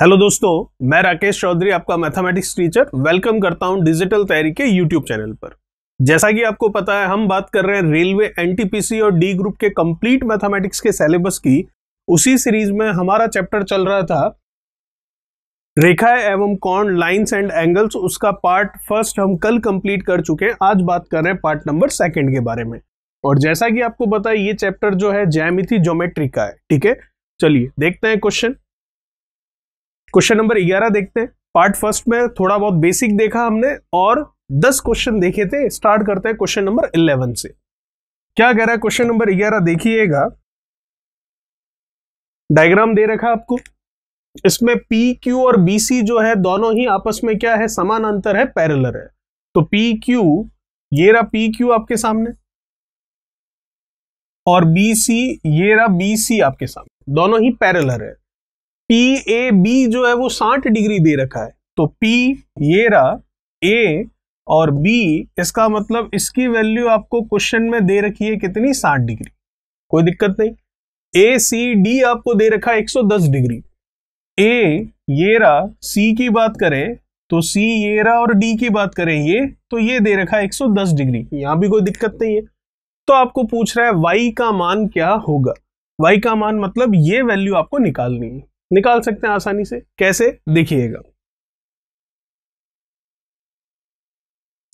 Hello दोस्तों मैं राकेश चौधरी आपका मैथमेटिक्स टीचर वेलकम करता हूं डिजिटल तैयारी के यूट्यूब चैनल पर जैसा कि आपको पता है हम बात कर रहे हैं रेलवे एनटीपीसी और डी ग्रुप के कंप्लीट मैथमेटिक्स के सिलेबस की उसी सीरीज में हमारा चैप्टर चल रहा था रेखा एवं कौन लाइन्स एंड एंगल्स उसका पार्ट फर्स्ट हम कल कंप्लीट कर चुके हैं आज बात कर रहे हैं पार्ट नंबर सेकेंड के बारे में और जैसा कि आपको पता है ये चैप्टर जो है जैमिथी ज्योमेट्री का है ठीक है चलिए देखते हैं क्वेश्चन क्वेश्चन नंबर ग्यारह देखते हैं पार्ट फर्स्ट में थोड़ा बहुत बेसिक देखा हमने और दस क्वेश्चन देखे थे स्टार्ट करते हैं क्वेश्चन नंबर इलेवन से क्या कह रहा है क्वेश्चन नंबर ग्यारह देखिएगा डायग्राम दे रखा आपको इसमें पी क्यू और बी सी जो है दोनों ही आपस में क्या है समान अंतर है पैरलर है तो पी क्यू ये रहा पी क्यू आपके सामने और बी सी ये रहा बी सी आपके सामने दोनों ही पैरलर है पी ए बी जो है वो साठ डिग्री दे रखा है तो पी ये रहा ए और बी इसका मतलब इसकी वैल्यू आपको क्वेश्चन में दे रखी है कितनी साठ डिग्री कोई दिक्कत नहीं ए सी डी आपको दे रखा है 110 डिग्री ए ये रहा सी की बात करें तो सी ये रहा और डी की बात करें ये तो ये दे रखा है 110 डिग्री यहां भी कोई दिक्कत नहीं है तो आपको पूछ रहा है वाई का मान क्या होगा वाई का मान मतलब ये वैल्यू आपको निकालनी है निकाल सकते हैं आसानी से कैसे देखिएगा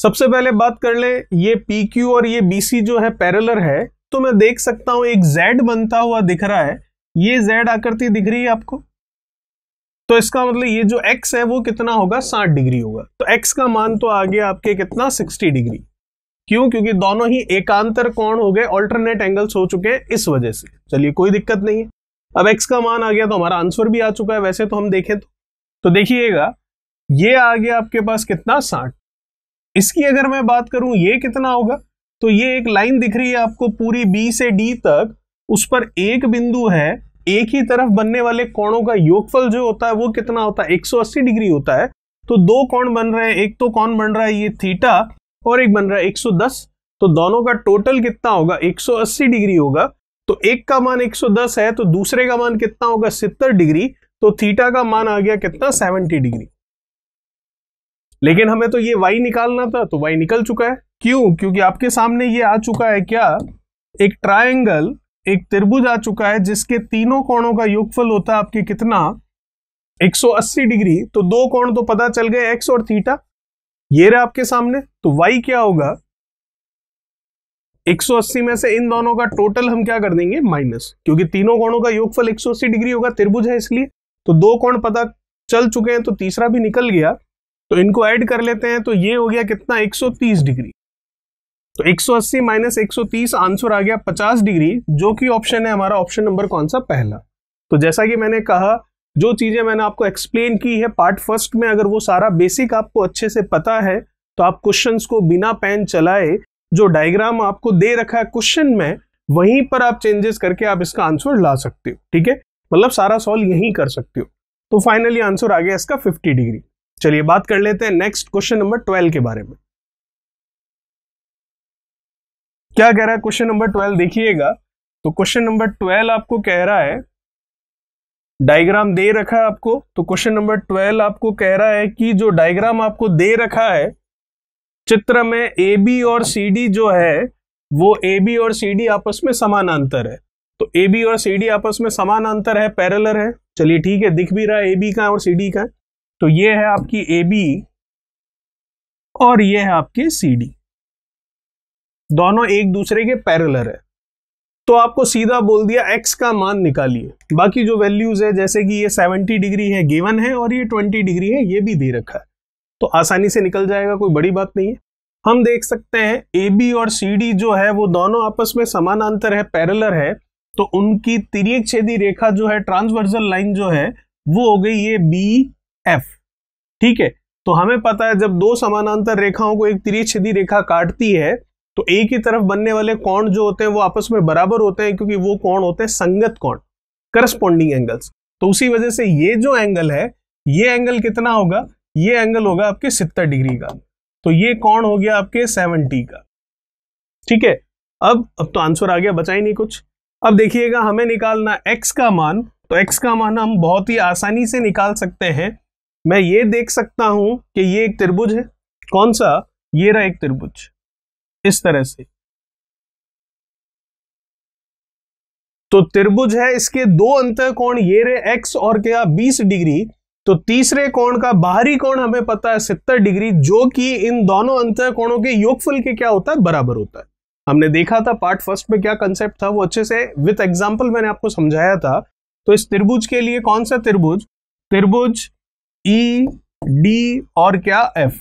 सबसे पहले बात कर ले ये पी क्यू और ये सी जो है पैरलर है तो मैं देख सकता हूं एक जेड बनता हुआ दिख रहा है ये जेड आकृति दिख रही है आपको तो इसका मतलब ये जो एक्स है वो कितना होगा साठ डिग्री होगा तो एक्स का मान तो आ गया आपके कितना सिक्सटी डिग्री क्यों क्योंकि दोनों ही एकांतर कोण हो गए ऑल्टरनेट एंगल्स हो चुके हैं इस वजह से चलिए कोई दिक्कत नहीं है अब एक्स का मान आ गया तो हमारा आंसर भी आ चुका है वैसे तो हम देखें तो तो देखिएगा ये आ गया आपके पास कितना साठ इसकी अगर मैं बात करूं ये कितना होगा तो ये एक लाइन दिख रही है आपको पूरी बी से डी तक उस पर एक बिंदु है एक ही तरफ बनने वाले कोणों का योगफल जो होता है वो कितना होता है एक डिग्री होता है तो दो कोण बन रहे हैं एक तो कौन बन रहा है ये थीटा और एक बन रहा है 110 तो दोनों का टोटल कितना होगा 180 डिग्री होगा तो एक का मान 110 है तो दूसरे का मान कितना होगा सितर डिग्री तो थीटा का मान आ गया कितना 70 डिग्री लेकिन हमें तो ये वाई निकालना था तो वाई निकल चुका है क्यों क्योंकि आपके सामने ये आ चुका है क्या एक ट्रायंगल एक त्रिभुज आ चुका है जिसके तीनों कोणों का योगफल होता है आपके कितना 180 डिग्री तो दो कोण तो पता चल गए एक्स और थीटा ये रहे आपके सामने तो वाई क्या होगा 180 में से इन दोनों का टोटल हम क्या कर देंगे माइनस क्योंकि तीनों कोणों का योगफल 180 डिग्री होगा त्रिभुज है इसलिए तो दो कोण पता चल चुके हैं तो तीसरा भी निकल गया तो इनको ऐड कर लेते हैं तो ये हो गया कितना 130 डिग्री तो 180 माइनस एक आंसर आ गया 50 डिग्री जो कि ऑप्शन है हमारा ऑप्शन नंबर कौन सा पहला तो जैसा कि मैंने कहा जो चीज़ें मैंने आपको एक्सप्लेन की है पार्ट फर्स्ट में अगर वो सारा बेसिक आपको अच्छे से पता है तो आप क्वेश्चंस को बिना पेन चलाए जो डायग्राम आपको दे रखा है क्वेश्चन में वहीं पर आप चेंजेस करके आप इसका आंसर ला सकते हो ठीक है मतलब सारा सॉल्व यहीं कर सकते हो तो फाइनली आंसर आ गया इसका 50 डिग्री चलिए बात कर लेते हैं नेक्स्ट क्वेश्चन नंबर 12 के बारे में क्या कह रहा है क्वेश्चन नंबर 12 देखिएगा तो क्वेश्चन नंबर 12 आपको कह रहा है डायग्राम दे रखा है आपको तो क्वेश्चन नंबर 12 आपको कह रहा है कि जो डायग्राम आपको दे रखा है चित्र में ए बी और सी डी जो है वो ए बी और सी डी आपस में समानांतर है तो ए बी और सी डी आपस में समानांतर है पैरेलल है चलिए ठीक है दिख भी रहा है ए बी का और सी डी का तो ये है आपकी ए बी और ये है आपके सी डी दोनों एक दूसरे के पैरेलल है तो आपको सीधा बोल दिया x का मान निकालिए बाकी जो वैल्यूज है जैसे कि ये 70 डिग्री है गिवन है और ये 20 डिग्री है ये भी दे रखा है तो आसानी से निकल जाएगा कोई बड़ी बात नहीं है हम देख सकते हैं ए बी और सी डी जो है वो दोनों आपस में समानांतर है पैरलर है तो उनकी तिरिय छेदी रेखा जो है ट्रांसवर्सल लाइन जो है वो हो गई ये बी एफ ठीक है तो हमें पता है जब दो समानांतर रेखाओं को एक तिरियक छेदी रेखा काटती है तो ए की तरफ बनने वाले कोण जो होते हैं वो आपस में बराबर होते हैं क्योंकि वो कोण होते हैं संगत कोण करस्पॉन्डिंग एंगल्स तो उसी वजह से ये जो एंगल है ये एंगल कितना होगा ये एंगल होगा आपके सितर डिग्री का तो ये कौन हो गया आपके सेवनटी का ठीक है अब अब तो आंसर आ गया बचा ही नहीं कुछ अब देखिएगा हमें निकालना x का मान तो x का मान हम बहुत ही आसानी से निकाल सकते हैं मैं ये देख सकता हूं कि ये एक त्रिभुज है कौन सा ये रहा एक त्रिभुज इस तरह से तो त्रिभुज है इसके दो अंतर कोण ये रहे x और क्या 20 डिग्री तो तीसरे कोण का बाहरी कोण हमें पता है सितर डिग्री जो कि इन दोनों अंतर कोणों के योगफल के क्या होता है बराबर होता है हमने देखा था पार्ट फर्स्ट में क्या कंसेप्ट था वो अच्छे से विथ एग्जाम्पल मैंने आपको समझाया था तो इस त्रिभुज के लिए कौन सा त्रिभुज त्रिभुज ई e, डी और क्या एफ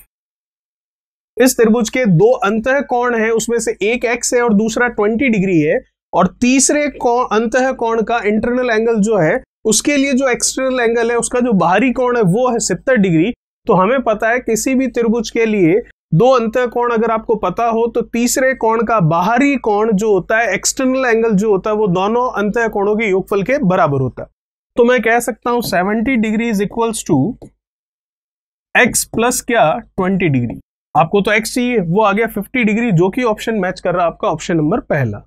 इस त्रिभुज के दो अंत कोण है उसमें से एक एक्स है और दूसरा ट्वेंटी डिग्री है और तीसरे अंत कोण का इंटरनल एंगल जो है उसके लिए जो एक्सटर्नल एंगल है उसका जो बाहरी कोण है वो है सितर डिग्री तो हमें पता है किसी भी त्रिभुज के लिए दो अंतर कोण अगर आपको पता हो तो तीसरे कोण का बाहरी कोण जो होता है एक्सटर्नल एंगल जो होता है वो दोनों अंत कोणों के योगफल के बराबर होता है तो मैं कह सकता हूं 70 degree is equals to x plus क्या 20 डिग्री आपको तो एक्स चाहिए वो आ गया 50 डिग्री जो कि ऑप्शन मैच कर रहा है आपका ऑप्शन नंबर पहला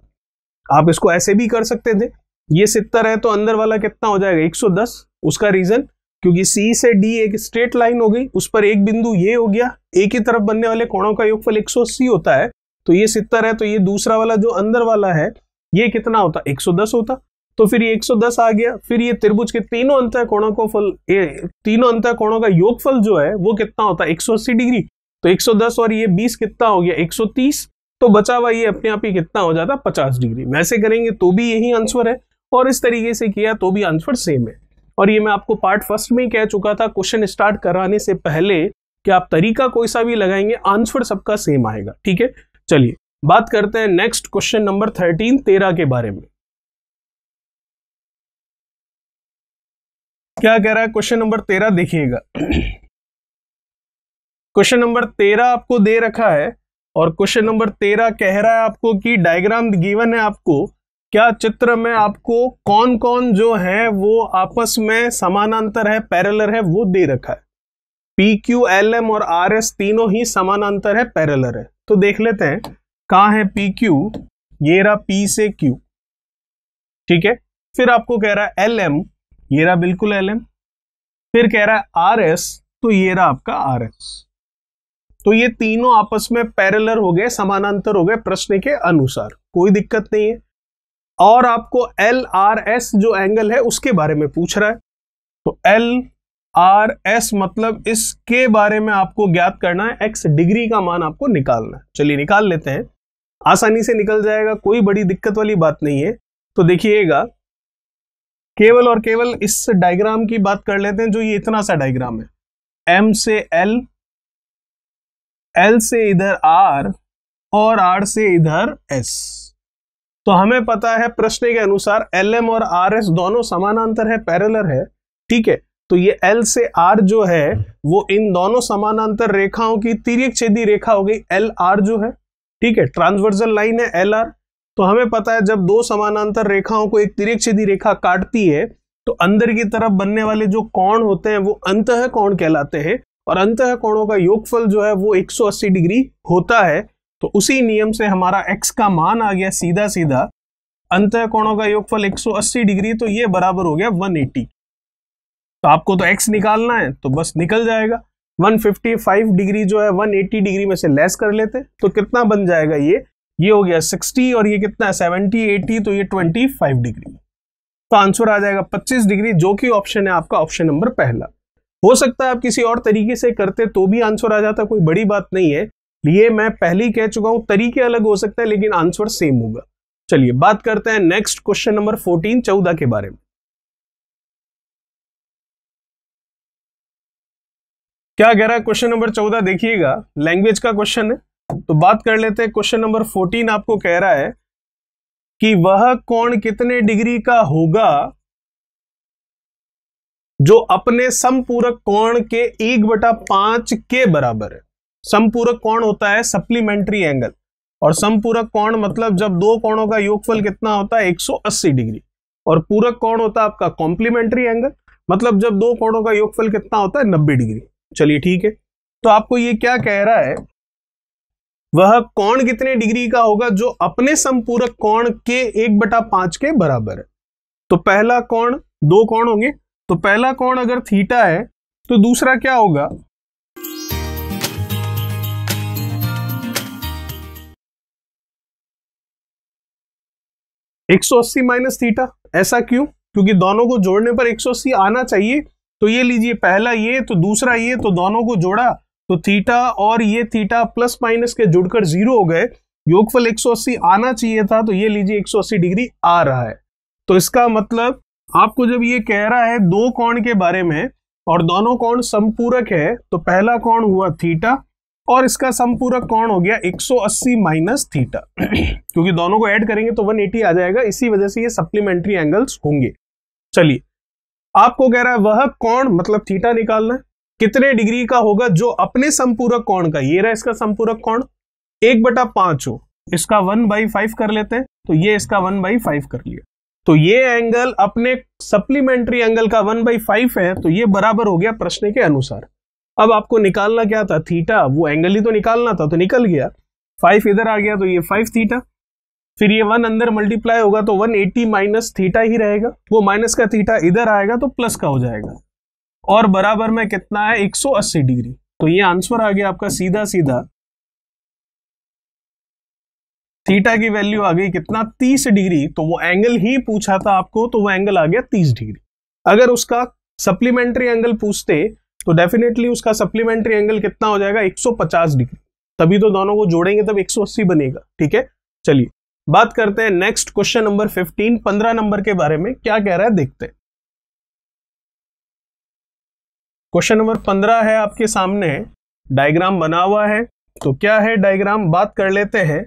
आप इसको ऐसे भी कर सकते थे ये सितर है तो अंदर वाला कितना हो जाएगा 110 उसका रीजन क्योंकि सी से डी एक स्ट्रेट लाइन हो गई उस पर एक बिंदु ये हो गया एक ही तरफ बनने वाले कोणों का योगफल अस्सी होता है तो ये सितर है तो ये दूसरा वाला जो अंदर वाला है ये कितना होता 110 होता तो फिर ये 110 आ गया फिर ये त्रिभुज के तीनों अंतर कोणों को फल ए, तीनों अंतर कोणों का योगफल जो है वो कितना होता है 180 डिग्री तो 110 और ये 20 कितना हो गया 130 तो बचा हुआ ये अपने आप ही कितना हो जाता 50 डिग्री वैसे करेंगे तो भी यही आंसर है और इस तरीके से किया तो भी आंसर सेम है और ये मैं आपको पार्ट फर्स्ट में ही कह चुका था क्वेश्चन स्टार्ट कराने से पहले कि आप तरीका कोई सा भी लगाएंगे आंसर सबका सेम आएगा ठीक है चलिए बात करते हैं नेक्स्ट क्वेश्चन नंबर थर्टीन तेरह के बारे में क्या कह रहा है क्वेश्चन नंबर तेरह देखिएगा क्वेश्चन नंबर तेरह आपको दे रखा है और क्वेश्चन नंबर तेरह कह रहा है आपको कि डायग्राम गिवन है आपको क्या चित्र में आपको कौन कौन जो है वो आपस में समानांतर है पैरेलर है वो दे रखा है पी क्यू एल एम और आर एस तीनों ही समानांतर है पैरेलर है तो देख लेते हैं कहा है पी क्यू ये रहा पी से क्यू ठीक है फिर आपको कह रहा है एल एम ये रहा बिल्कुल एल एम फिर कह रहा है आर एस तो ये रहा आपका आर एस तो ये तीनों आपस में पैरेलर हो गए समानांतर हो गए प्रश्न के अनुसार कोई दिक्कत नहीं है और आपको एल आर एस जो एंगल है उसके बारे में पूछ रहा है तो एल आर एस मतलब इसके बारे में आपको ज्ञात करना है एक्स डिग्री का मान आपको निकालना है चलिए निकाल लेते हैं आसानी से निकल जाएगा कोई बड़ी दिक्कत वाली बात नहीं है तो देखिएगा केवल और केवल इस डायग्राम की बात कर लेते हैं जो ये इतना सा डायग्राम है एम से एल एल से इधर आर और आर से इधर एस तो हमें पता है प्रश्न के अनुसार एल एम और आर एस दोनों समानांतर है पैरलर है ठीक है तो ये एल से आर जो है वो इन दोनों समानांतर रेखाओं की तिरक छेदी रेखा हो गई एल आर जो है ठीक है ट्रांसवर्सल लाइन है एल आर तो हमें पता है जब दो समानांतर रेखाओं को एक तिरक छेदी रेखा काटती है तो अंदर की तरफ बनने वाले जो कोण होते हैं वो अंत कोण कहलाते हैं और अंत कोणों का योगफल जो है वो 180 डिग्री होता है तो उसी नियम से हमारा एक्स का मान आ गया सीधा सीधा अंत कोणों का योगफल 180 डिग्री तो ये बराबर हो गया 180 तो आपको तो एक्स निकालना है तो बस निकल जाएगा 155 डिग्री जो है 180 डिग्री में से लेस कर लेते तो कितना बन जाएगा ये ये हो गया 60 और ये कितना है 70 एटी तो ये 25 डिग्री तो आंसर आ जाएगा 25 डिग्री जो कि ऑप्शन है आपका ऑप्शन नंबर पहला हो सकता है आप किसी और तरीके से करते तो भी आंसर आ जाता कोई बड़ी बात नहीं है ये मैं पहले ही कह चुका हूं तरीके अलग हो सकते हैं लेकिन आंसर सेम होगा चलिए बात करते हैं नेक्स्ट क्वेश्चन नंबर फोर्टीन चौदह के बारे में क्या कह रहा है क्वेश्चन नंबर चौदह देखिएगा लैंग्वेज का क्वेश्चन है तो बात कर लेते हैं क्वेश्चन नंबर फोर्टीन आपको कह रहा है कि वह कौन कितने डिग्री का होगा जो अपने समपूरक कोण के एक बटा पांच के बराबर है समपूरक कोण होता है सप्लीमेंट्री एंगल और समपूरक कोण मतलब जब दो कोणों का योगफल कितना होता है 180 डिग्री और पूरक कोण होता है आपका कॉम्प्लीमेंट्री एंगल मतलब जब दो कोणों का योगफल कितना होता है नब्बे डिग्री चलिए ठीक है तो आपको ये क्या कह रहा है वह कोण कितने डिग्री का होगा जो अपने संपूरक कोण के एक बटा पांच के बराबर है तो पहला कोण दो कोण होंगे तो पहला कोण अगर थीटा है तो दूसरा क्या होगा एक सौ अस्सी माइनस थीटा ऐसा क्यों क्योंकि दोनों को जोड़ने पर एक सौ अस्सी आना चाहिए तो ये लीजिए पहला ये तो दूसरा ये तो दोनों को जोड़ा तो थीटा और ये थीटा प्लस माइनस के जुड़कर जीरो हो गए योगफल 180 आना चाहिए था तो ये लीजिए 180 डिग्री आ रहा है तो इसका मतलब आपको जब ये कह रहा है दो कोण के बारे में और दोनों कोण संपूरक है तो पहला कोण हुआ थीटा और इसका सम पूरा कौन हो गया 180 माइनस थीटा क्योंकि दोनों को ऐड करेंगे तो 180 आ जाएगा इसी वजह से ये सप्लीमेंट्री एंगल्स होंगे चलिए आपको कह रहा है वह कौन मतलब थीटा निकालना कितने डिग्री का होगा जो अपने संपूरक कौन का ये रहा इसका संपूरक कौन एक बटा पांच हो इसका वन बाई फाइव कर लेते हैं तो ये इसका वन बाई फाइव कर लिया तो ये एंगल अपने सप्लीमेंट्री एंगल का वन बाई फाइव है तो ये बराबर हो गया प्रश्न के अनुसार अब आपको निकालना क्या था थीटा वो एंगल ही तो निकालना था तो निकल गया फाइव इधर आ गया तो ये फाइव थीटा फिर ये वन अंदर मल्टीप्लाई होगा तो वन एट्टी माइनस थीटा ही रहेगा वो माइनस का थीटा इधर आएगा तो प्लस का हो जाएगा और बराबर में कितना है अस्सी डिग्री तो ये आंसर आ गया आपका सीधा सीधा थीटा की वैल्यू आ गई कितना 30 डिग्री तो वो एंगल ही पूछा था आपको तो वो एंगल आ गया 30 डिग्री अगर उसका सप्लीमेंट्री एंगल पूछते तो डेफिनेटली उसका सप्लीमेंट्री एंगल कितना हो जाएगा 150 डिग्री तभी तो दोनों को जोड़ेंगे तब 180 बनेगा ठीक है चलिए बात करते हैं नेक्स्ट क्वेश्चन नंबर 15 15 नंबर के बारे में क्या कह रहा है देखते हैं क्वेश्चन नंबर 15 है आपके सामने डायग्राम बना हुआ है तो क्या है डायग्राम बात कर लेते हैं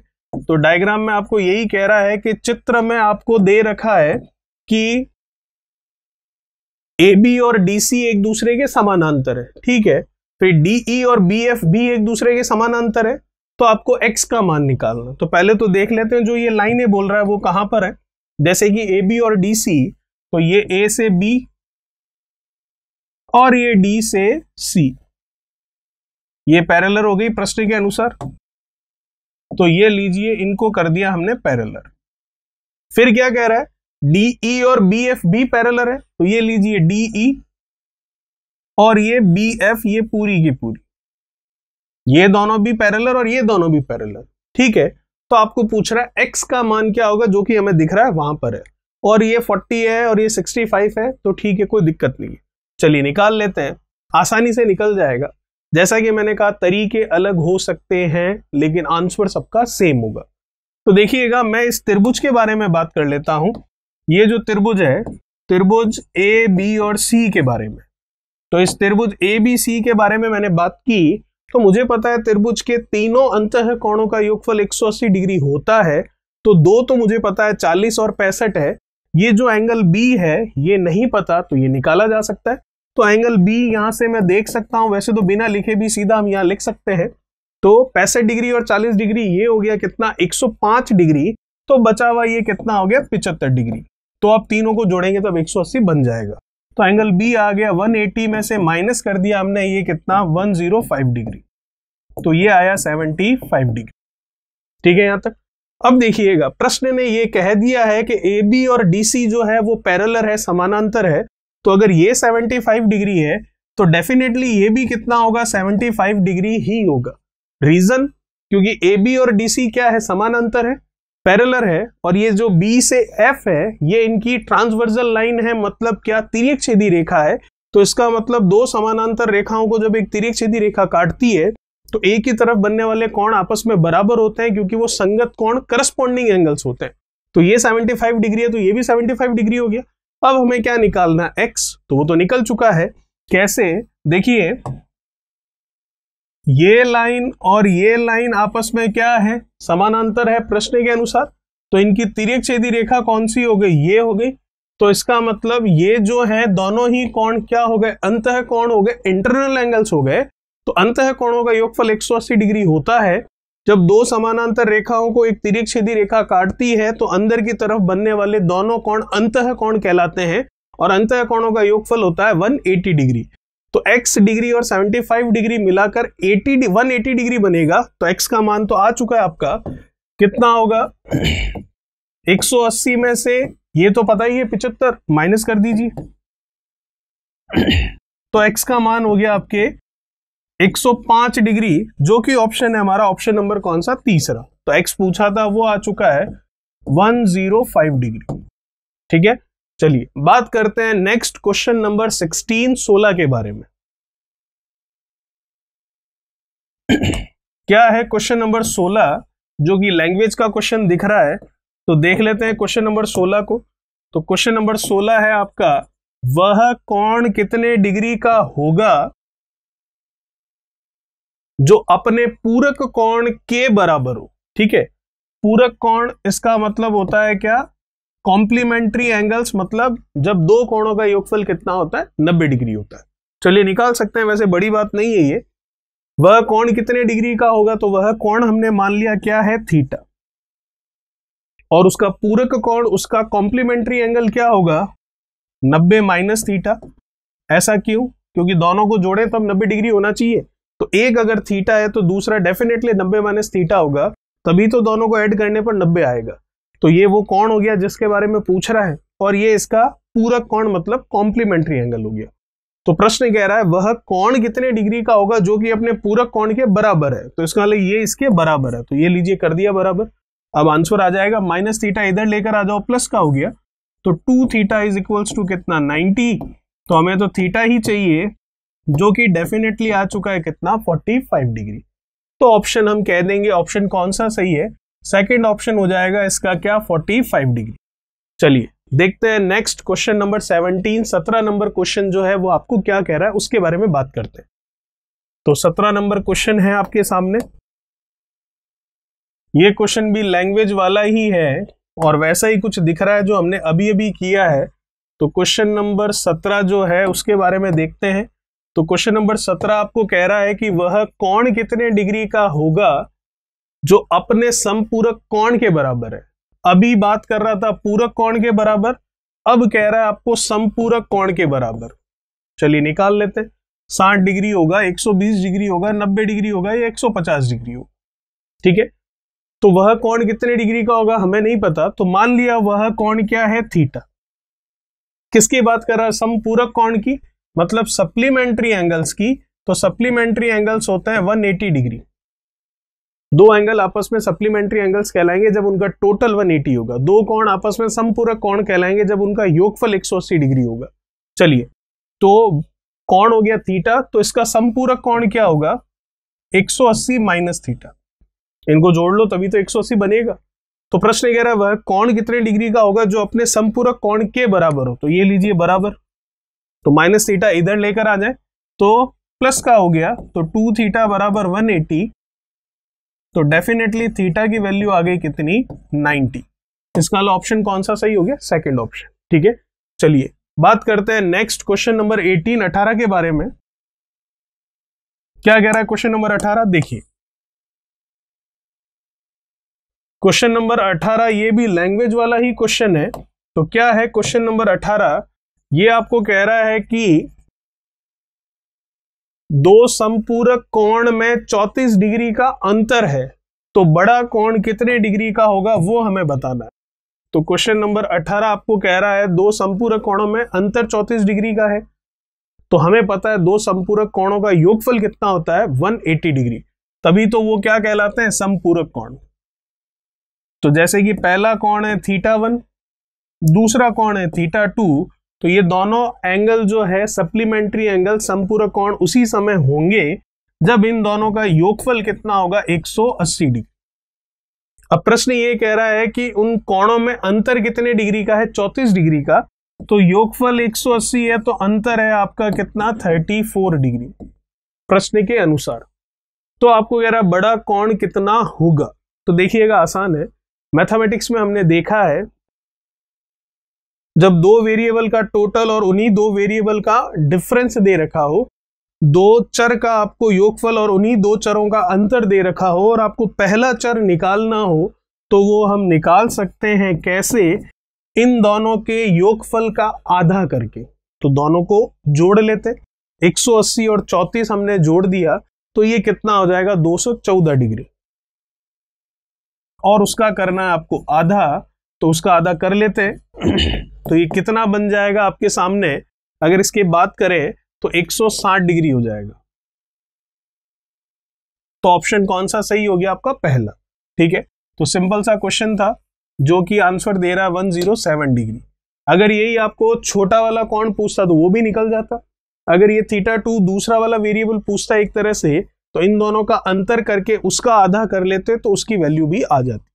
तो डायग्राम में आपको यही कह रहा है कि चित्र में आपको दे रखा है कि ए बी और डी सी एक दूसरे के समानांतर है ठीक है फिर डी ई e और बी एफ भी एक दूसरे के समानांतर है तो आपको एक्स का मान निकालना तो पहले तो देख लेते हैं जो ये है बोल रहा है वो कहां पर है जैसे कि ए बी और डी सी तो ये ए से बी और ये डी से सी ये पैरेलर हो गई प्रश्न के अनुसार तो ये लीजिए इनको कर दिया हमने पैरेलर फिर क्या कह रहा है डीई e और बी एफ भी पैरलर है तो ये लीजिए डीई e और ये बी एफ ये पूरी की पूरी ये दोनों भी पैरलर और ये दोनों भी पैरलर ठीक है तो आपको पूछ रहा है एक्स का मान क्या होगा जो कि हमें दिख रहा है वहां पर है और ये 40 है और ये 65 है तो ठीक है कोई दिक्कत नहीं है चलिए निकाल लेते हैं आसानी से निकल जाएगा जैसा कि मैंने कहा तरीके अलग हो सकते हैं लेकिन आंसर सबका सेम होगा तो देखिएगा मैं इस त्रिभुज के बारे में बात कर लेता हूं ये जो त्रिभुज है त्रिभुज ए बी और सी के बारे में तो इस त्रिभुज ए बी सी के बारे में मैंने बात की तो मुझे पता है त्रिभुज के तीनों अंत कोणों का योगफल 180 डिग्री होता है तो दो तो मुझे पता है 40 और पैंसठ है ये जो एंगल बी है ये नहीं पता तो ये निकाला जा सकता है तो एंगल बी यहां से मैं देख सकता हूं वैसे तो बिना लिखे भी सीधा हम यहां लिख सकते हैं तो पैंसठ डिग्री और चालीस डिग्री ये हो गया कितना एक डिग्री तो बचा हुआ ये कितना हो गया पिचहत्तर डिग्री तो आप तीनों को जोड़ेंगे तो अब 180 बन जाएगा तो एंगल बी आ गया 180 में से माइनस कर दिया हमने ये कितना 105 डिग्री तो ये आया 75 डिग्री ठीक है यहां तक अब देखिएगा प्रश्न ने ये कह दिया है कि ए बी और डी सी जो है वो पैरलर है समानांतर है तो अगर ये 75 डिग्री है तो डेफिनेटली ये भी कितना होगा 75 डिग्री ही होगा रीजन क्योंकि ए बी और डी सी क्या है समानांतर है पैरेलर है और ये जो बी से एफ है ये इनकी ट्रांसवर्सल लाइन है मतलब क्या तिरक छेदी रेखा है तो इसका मतलब दो समानांतर रेखाओं को जब एक तिरक छेदी रेखा काटती है तो ए की तरफ बनने वाले कोण आपस में बराबर होते हैं क्योंकि वो संगत कोण करस्पॉन्डिंग एंगल्स होते हैं तो ये 75 डिग्री है तो ये भी 75 डिग्री हो गया अब हमें क्या निकालना एक्स तो वो तो निकल चुका है कैसे देखिए ये लाइन और ये लाइन आपस में क्या है समानांतर है प्रश्न के अनुसार तो इनकी तिरक छेदी रेखा कौन सी हो गई ये हो गई तो इसका मतलब ये जो है दोनों ही कोण क्या हो गए अंत कोण हो गए इंटरनल एंगल्स हो गए तो अंत कोणों का योगफल 180 डिग्री होता है जब दो समानांतर रेखाओं को एक तिरक छेदी रेखा काटती है तो अंदर की तरफ बनने वाले दोनों कोण अंत कोण कहलाते हैं और अंत कोणों का योगफल होता है वन डिग्री तो x डिग्री और 75 डिग्री मिलाकर 80 180 डिग्री बनेगा तो x का मान तो आ चुका है आपका कितना होगा 180 में से ये तो पता ही है पिछहत्तर माइनस कर दीजिए तो x का मान हो गया आपके 105 डिग्री जो कि ऑप्शन है हमारा ऑप्शन नंबर कौन सा तीसरा तो x पूछा था वो आ चुका है 105 डिग्री ठीक है चलिए बात करते हैं नेक्स्ट क्वेश्चन नंबर सिक्सटीन सोलह के बारे में क्या है क्वेश्चन नंबर सोलह जो कि लैंग्वेज का क्वेश्चन दिख रहा है तो देख लेते हैं क्वेश्चन नंबर सोलह को तो क्वेश्चन नंबर सोलह है आपका वह कौन कितने डिग्री का होगा जो अपने पूरक कोण के बराबर हो ठीक है पूरक कोण इसका मतलब होता है क्या कॉम्प्लीमेंट्री एंगल्स मतलब जब दो कोणों का योगफल कितना होता है नब्बे डिग्री होता है चलिए निकाल सकते हैं वैसे बड़ी बात नहीं है ये वह कोण कितने डिग्री का होगा तो वह कोण हमने मान लिया क्या है थीटा और उसका पूरक कोण उसका कॉम्प्लीमेंट्री एंगल क्या होगा नब्बे माइनस थीटा ऐसा क्यों क्योंकि दोनों को जोड़े तब तो नब्बे डिग्री होना चाहिए तो एक अगर थीटा है तो दूसरा डेफिनेटली नब्बे माइनस थीटा होगा तभी तो दोनों को ऐड करने पर नब्बे आएगा तो ये वो कौन हो गया जिसके बारे में पूछ रहा है और ये इसका पूरक कौन मतलब कॉम्प्लीमेंट्री एंगल हो गया तो प्रश्न कह रहा है वह कौन कितने डिग्री का होगा जो कि अपने पूरक कौन के बराबर है तो इसका मतलब ये इसके बराबर है तो ये लीजिए कर दिया बराबर अब आंसर आ जाएगा माइनस थीटा इधर लेकर आ जाओ प्लस का हो गया तो two theta is equals to कितना नाइनटी तो हमें तो थीटा ही चाहिए जो कि डेफिनेटली आ चुका है कितना फाइव डिग्री तो ऑप्शन हम कह देंगे ऑप्शन कौन सा सही है सेकेंड ऑप्शन हो जाएगा इसका क्या 45 डिग्री चलिए देखते हैं नेक्स्ट क्वेश्चन नंबर 17 17 नंबर क्वेश्चन जो है वो आपको क्या कह रहा है उसके बारे में बात करते हैं तो 17 नंबर क्वेश्चन है आपके सामने ये क्वेश्चन भी लैंग्वेज वाला ही है और वैसा ही कुछ दिख रहा है जो हमने अभी अभी किया है तो क्वेश्चन नंबर सत्रह जो है उसके बारे में देखते हैं तो क्वेश्चन नंबर सत्रह आपको कह रहा है कि वह कौन कितने डिग्री का होगा जो अपने समपूरक कोण के बराबर है अभी बात कर रहा था पूरक कोण के बराबर अब कह रहा है आपको समपूरक कोण के बराबर चलिए निकाल लेते हैं साठ डिग्री होगा 120 डिग्री होगा 90 डिग्री होगा या 150 डिग्री होगा ठीक है तो वह कोण कितने डिग्री का होगा हमें नहीं पता तो मान लिया वह कोण क्या है थीटा किसकी बात कर रहा है समपूरक कोण की मतलब सप्लीमेंट्री एंगल्स की तो सप्लीमेंट्री एंगल्स होता है 180 डिग्री दो एंगल आपस में सप्लीमेंट्री एंगल्स कहलाएंगे जब उनका टोटल 180 होगा दो कोण आपस में समपूरक कोण कहलाएंगे जब उनका योगफल 180 डिग्री होगा चलिए तो कोण हो गया थीटा तो इसका संपूरक कोण क्या होगा 180 माइनस थीटा इनको जोड़ लो तभी तो 180 बनेगा तो प्रश्न कह रहा है वह कोण कितने डिग्री का होगा जो अपने संपूरक कोण के बराबर हो तो ये लीजिए बराबर तो माइनस थीटा इधर लेकर आ जाए तो प्लस का हो गया तो टू थीटा बराबर वन एटी तो डेफिनेटली थीटा की वैल्यू आ गई कितनी 90 इसका ऑप्शन कौन सा सही हो गया सेकंड ऑप्शन ठीक है चलिए बात करते हैं नेक्स्ट क्वेश्चन नंबर 18 18 के बारे में क्या कह रहा है क्वेश्चन नंबर 18 देखिए क्वेश्चन नंबर 18 ये भी लैंग्वेज वाला ही क्वेश्चन है तो क्या है क्वेश्चन नंबर 18 ये आपको कह रहा है कि दो संपूरक कोण में 34 डिग्री का अंतर है तो बड़ा कोण कितने डिग्री का होगा वो हमें बताना है तो क्वेश्चन नंबर 18 आपको कह रहा है दो संपूरक कोणों में अंतर 34 डिग्री का है तो हमें पता है दो संपूरक कोणों का योगफल कितना होता है 180 डिग्री तभी तो वो क्या कहलाते हैं संपूरक कोण तो जैसे कि पहला कोण है थीटा वन दूसरा कोण है थीटा टू तो ये दोनों एंगल जो है सप्लीमेंट्री एंगल संपूरक कोण उसी समय होंगे जब इन दोनों का योगफल कितना होगा 180 डिग्री अब प्रश्न ये कह रहा है कि उन कोणों में अंतर कितने डिग्री का है 34 डिग्री का तो योगफल 180 है तो अंतर है आपका कितना 34 डिग्री प्रश्न के अनुसार तो आपको कह रहा है बड़ा कोण कितना होगा तो देखिएगा आसान है मैथमेटिक्स में हमने देखा है जब दो वेरिएबल का टोटल और उन्हीं दो वेरिएबल का डिफरेंस दे रखा हो दो चर का आपको योगफल और उन्हीं दो चरों का अंतर दे रखा हो और आपको पहला चर निकालना हो तो वो हम निकाल सकते हैं कैसे इन दोनों के योगफल का आधा करके तो दोनों को जोड़ लेते 180 और 34 हमने जोड़ दिया तो ये कितना हो जाएगा 214 डिग्री और उसका करना है आपको आधा तो उसका आधा कर लेते तो ये कितना बन जाएगा आपके सामने अगर इसके बात करें तो 160 डिग्री हो जाएगा तो ऑप्शन कौन सा सही हो गया आपका पहला ठीक है तो सिंपल सा क्वेश्चन था जो कि आंसर दे रहा है वन डिग्री अगर यही आपको छोटा वाला कौन पूछता तो वो भी निकल जाता अगर ये थीटा टू दूसरा वाला वेरिएबल पूछता एक तरह से तो इन दोनों का अंतर करके उसका आधा कर लेते तो उसकी वैल्यू भी आ जाती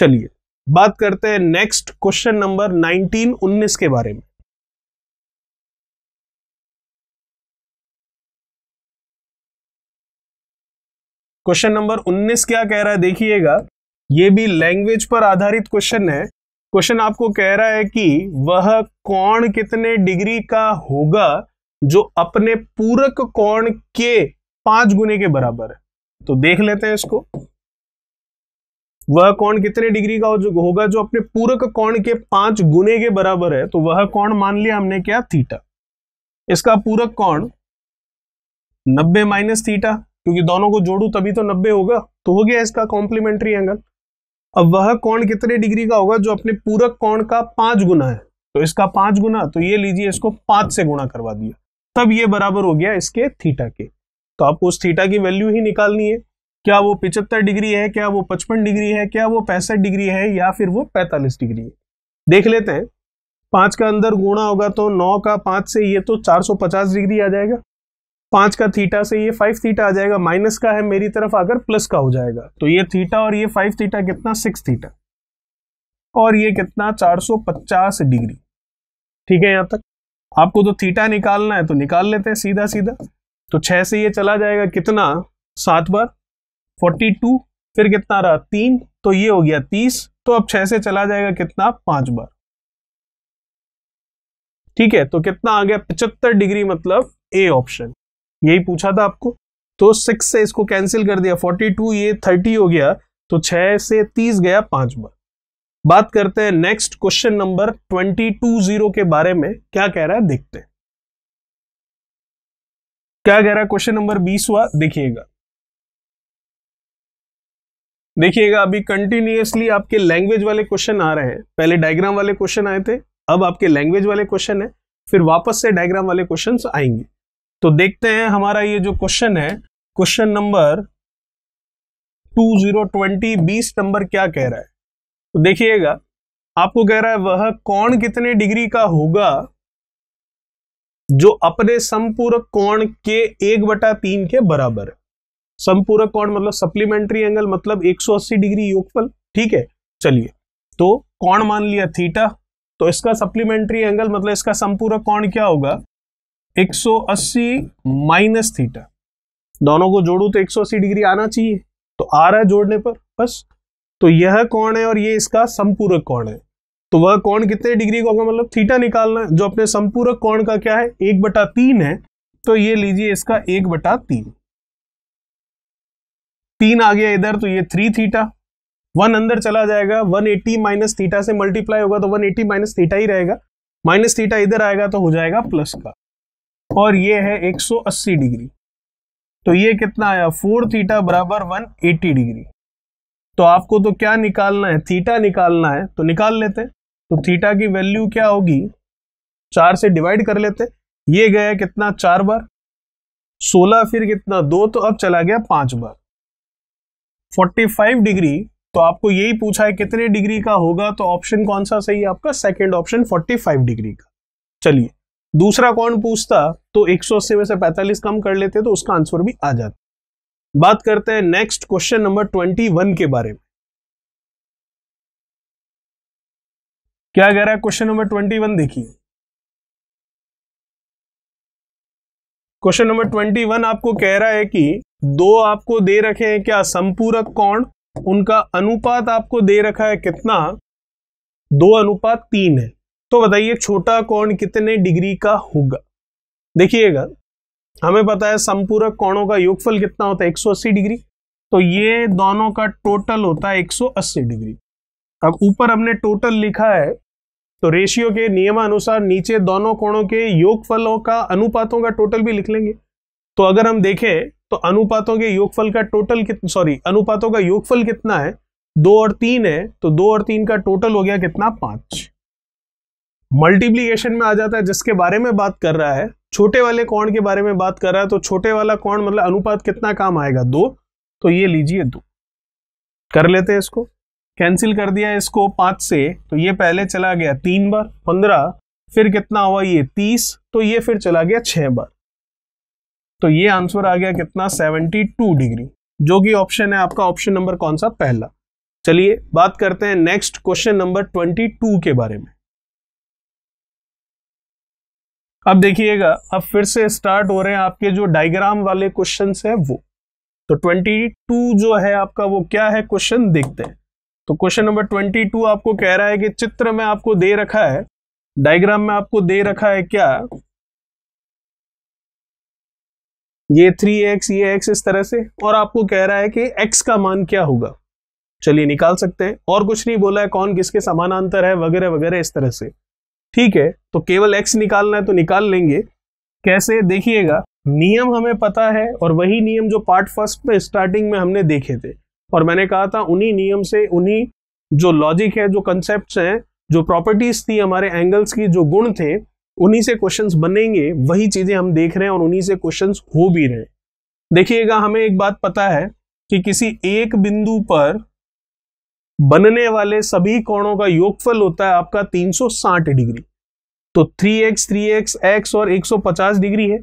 चलिए बात करते हैं नेक्स्ट क्वेश्चन नंबर 19 उन्नीस के बारे में क्वेश्चन नंबर 19 क्या कह रहा है देखिएगा ये भी लैंग्वेज पर आधारित क्वेश्चन है क्वेश्चन आपको कह रहा है कि वह कोण कितने डिग्री का होगा जो अपने पूरक कोण के पांच गुने के बराबर है तो देख लेते हैं इसको वह कौन कितने डिग्री का जो होगा जो अपने पूरक कोण के पांच गुने के बराबर है तो वह कौन मान लिया हमने क्या थीटा इसका पूरक कोण 90 माइनस थीटा क्योंकि दोनों को जोड़ू तभी तो 90 होगा तो हो गया इसका कॉम्प्लीमेंट्री एंगल अब वह कौन कितने डिग्री का होगा जो अपने पूरक कोण का पांच गुना है तो इसका पांच गुना तो ये लीजिए इसको पांच से गुणा करवा दिया तब ये बराबर हो गया इसके थीटा के तो आपको उस थीटा की वैल्यू ही निकालनी है क्या वो पिचहत्तर डिग्री है क्या वो पचपन डिग्री है क्या वो पैंसठ डिग्री है या फिर वो पैंतालीस डिग्री है देख लेते हैं पाँच का अंदर गुणा होगा तो नौ का पाँच से ये तो चार सौ पचास डिग्री आ जाएगा पाँच का थीटा से ये फाइव थीटा आ जाएगा माइनस का है मेरी तरफ अगर प्लस का हो जाएगा तो ये थीटा और ये फाइव थीटा कितना सिक्स थीटा और ये कितना चार सौ पचास डिग्री ठीक है यहाँ तक आपको तो थीटा निकालना है तो निकाल लेते हैं सीधा सीधा तो छः से ये चला जाएगा कितना सात बार फोर्टी टू फिर कितना रहा तीन तो ये हो गया तीस तो अब छह से चला जाएगा कितना पांच बार ठीक है तो कितना आ गया पचहत्तर डिग्री मतलब ए ऑप्शन यही पूछा था आपको तो सिक्स से इसको कैंसिल कर दिया फोर्टी टू ये थर्टी हो गया तो छह से तीस गया पांच बार बात करते हैं next question number twenty two zero के बारे में क्या कह रहा है देखते हैं क्या कह रहा है क्वेश्चन नंबर बीस हुआ देखिएगा देखिएगा अभी कंटिन्यूसली आपके लैंग्वेज वाले क्वेश्चन आ रहे हैं पहले डायग्राम वाले क्वेश्चन आए थे अब आपके लैंग्वेज वाले क्वेश्चन है फिर वापस से डायग्राम वाले क्वेश्चन आएंगे तो देखते हैं हमारा ये जो क्वेश्चन है question number two zero twenty बीस नंबर क्या कह रहा है तो देखिएगा आपको कह रहा है वह कौन कितने डिग्री का होगा जो अपने संपूरक कोण के एक बटा तीन के बराबर है संपूरक कोण मतलब सप्लीमेंट्री एंगल मतलब 180 डिग्री योगफल ठीक है चलिए तो कोण मान लिया थीटा तो इसका सप्लीमेंट्री एंगल मतलब इसका संपूरक कोण क्या होगा 180 माइनस थीटा दोनों को जोड़ू तो 180 डिग्री आना चाहिए तो आ रहा है जोड़ने पर बस तो यह कोण है और ये इसका संपूरक कोण है तो वह कोण कितने डिग्री का होगा मतलब थीटा निकालना है जो अपने संपूरक कोण का क्या है एक बटा तीन है तो ये लीजिए इसका एक बटा तीन तीन आ गया इधर तो ये थ्री थीटा वन अंदर चला जाएगा वन एट्टी माइनस थीटा से मल्टीप्लाई होगा तो वन एट्टी माइनस थीटा ही रहेगा माइनस थीटा इधर आएगा तो हो जाएगा प्लस का और ये है अस्सी डिग्री तो ये कितना आया फोर थीटा बराबर 180 डिग्री तो आपको तो क्या निकालना है थीटा निकालना है तो निकाल लेते तो थीटा की वैल्यू क्या होगी चार से डिवाइड कर लेते ये गया कितना चार बार सोलह फिर कितना दो तो अब चला गया पांच बार 45 डिग्री तो आपको यही पूछा है कितने डिग्री का होगा तो ऑप्शन कौन सा सही है आपका सेकंड ऑप्शन 45 डिग्री का चलिए दूसरा कौन पूछता तो 180 में से 45 कम कर लेते तो उसका आंसर भी आ जाता बात करते हैं नेक्स्ट क्वेश्चन नंबर 21 के बारे में क्या कह रहा है क्वेश्चन नंबर 21 देखिए क्वेश्चन नंबर 21 आपको कह रहा है कि दो आपको दे रखे हैं क्या संपूरक कोण उनका अनुपात आपको दे रखा है कितना दो अनुपात तीन है तो बताइए छोटा कोण कितने डिग्री का होगा देखिएगा हमें पता है संपूरक कोणों का योगफल कितना होता है 180 डिग्री तो ये दोनों का टोटल होता है 180 डिग्री अब ऊपर हमने टोटल लिखा है तो रेशियो के नियमानुसार नीचे दोनों कोणों के योगफलों का अनुपातों का टोटल भी लिख लेंगे तो अगर हम देखें तो अनुपातों के योगफल का टोटल सॉरी अनुपातों का योगफल कितना है दो और तीन है तो दो और तीन का टोटल हो गया कितना पांच मल्टीप्लीकेशन में आ जाता है जिसके बारे में बात कर रहा है छोटे वाले कौन के बारे में बात कर रहा है तो छोटे वाला कौन मतलब अनुपात कितना काम आएगा दो तो ये लीजिए दो कर लेते हैं इसको कैंसिल कर दिया इसको पांच से तो ये पहले चला गया तीन बार पंद्रह फिर कितना हुआ ये तीस तो ये फिर चला गया छह बार तो ये आंसर आ गया कितना 72 डिग्री जो कि ऑप्शन है आपका ऑप्शन नंबर कौन सा पहला चलिए बात करते हैं नेक्स्ट क्वेश्चन नंबर 22 के बारे में अब देखिएगा अब फिर से स्टार्ट हो रहे हैं आपके जो डायग्राम वाले क्वेश्चन है वो तो 22 जो है आपका वो क्या है क्वेश्चन देखते हैं तो क्वेश्चन नंबर 22 आपको कह रहा है कि चित्र में आपको दे रखा है डायग्राम में आपको दे रखा है क्या ये थ्री एक्स ये एक्स इस तरह से और आपको कह रहा है कि एक्स का मान क्या होगा चलिए निकाल सकते हैं और कुछ नहीं बोला है कौन किसके समानांतर है वगैरह वगैरह इस तरह से ठीक है तो केवल एक्स निकालना है तो निकाल लेंगे कैसे देखिएगा नियम हमें पता है और वही नियम जो पार्ट फर्स्ट में स्टार्टिंग में हमने देखे थे और मैंने कहा था उन्हीं नियम से उन्हीं जो लॉजिक है जो कंसेप्ट हैं जो प्रॉपर्टीज थी हमारे एंगल्स की जो गुण थे उन्हीं से क्वेश्चंस बनेंगे वही चीजें हम देख रहे हैं और उन्हीं से क्वेश्चंस हो भी रहे देखिएगा हमें एक बात पता है कि किसी एक बिंदु पर बनने वाले सभी कोणों का योगफल होता है आपका 360 डिग्री तो 3x, 3x, x और 150 डिग्री है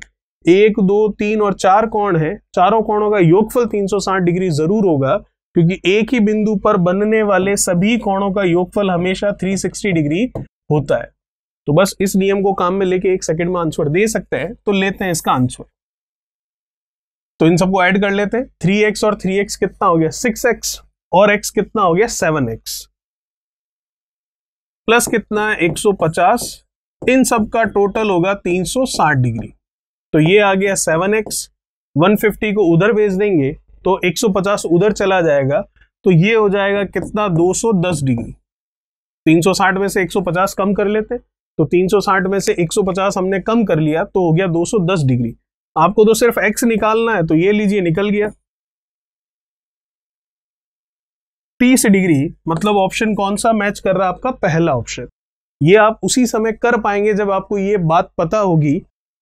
एक दो तीन और चार कोण है चारों कोणों का योगफल 360 डिग्री जरूर होगा क्योंकि एक ही बिंदु पर बनने वाले सभी कोणों का योगफल हमेशा 360 डिग्री होता है तो बस इस नियम को काम में लेके एक सेकंड में आंसर दे सकते हैं तो लेते हैं इसका आंसर तो इन सबको ऐड कर लेते हैं थ्री एक्स और थ्री एक्स कितना हो गया सिक्स एक्स और एक्स कितना हो गया सेवन एक्स प्लस कितना है 150 इन सब का टोटल होगा 360 डिग्री तो ये आ गया 7x 150 को उधर भेज देंगे तो 150 उधर चला जाएगा तो ये हो जाएगा कितना 210 डिग्री 360 में से 150 कम कर लेते तो 360 में से 150 हमने कम कर लिया तो हो गया 210 डिग्री आपको तो सिर्फ एक्स निकालना है तो ये लीजिए निकल गया 30 डिग्री मतलब ऑप्शन कौन सा मैच कर रहा है आपका पहला ऑप्शन ये आप उसी समय कर पाएंगे जब आपको ये बात पता होगी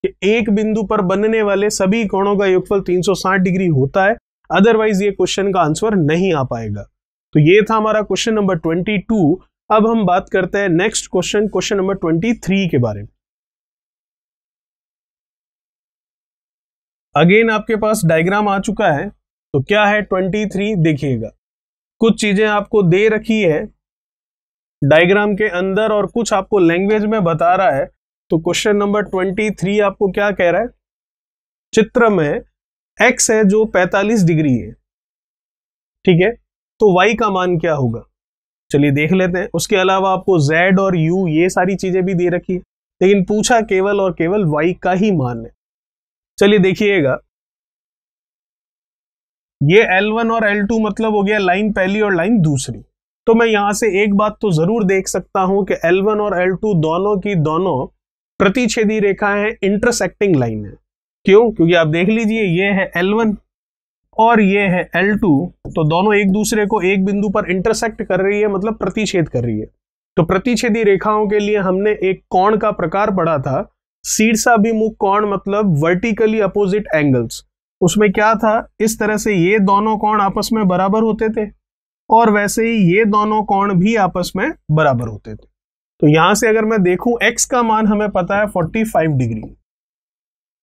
कि एक बिंदु पर बनने वाले सभी कोणों का युगफल 360 डिग्री होता है अदरवाइज ये क्वेश्चन का आंसर नहीं आ पाएगा तो ये था हमारा क्वेश्चन नंबर टू अब हम बात करते हैं next question question number twenty three के बारे में अगेन आपके पास डायग्राम आ चुका है तो क्या है ट्वेंटी थ्री देखिएगा कुछ चीजें आपको दे रखी है डायग्राम के अंदर और कुछ आपको लैंग्वेज में बता रहा है तो क्वेश्चन नंबर ट्वेंटी थ्री आपको क्या कह रहा है चित्र में एक्स है जो पैंतालीस डिग्री है ठीक है तो वाई का मान क्या होगा चलिए देख लेते हैं उसके अलावा आपको Z और U ये सारी चीजें भी दे रखी है लेकिन पूछा केवल और केवल Y का ही मान है चलिए देखिएगा ये L1 और L2 मतलब हो गया लाइन पहली और लाइन दूसरी तो मैं यहां से एक बात तो जरूर देख सकता हूं कि L1 और L2 दोनों की दोनों प्रतिच्छेदी रेखा है इंटरसेक्टिंग लाइन है क्यों क्योंकि आप देख लीजिए ये है एलवन और ये है L2 तो दोनों एक दूसरे को एक बिंदु पर इंटरसेक्ट कर रही है मतलब प्रतिच्छेद कर रही है तो प्रतिच्छेदी रेखाओं के लिए हमने एक कोण का प्रकार पढ़ा था शीर्षाभिमुख कोण मतलब वर्टिकली अपोजिट एंगल्स उसमें क्या था इस तरह से ये दोनों कोण आपस में बराबर होते थे और वैसे ही ये दोनों कोण भी आपस में बराबर होते थे तो यहां से अगर मैं देखूं x का मान हमें पता है 45 डिग्री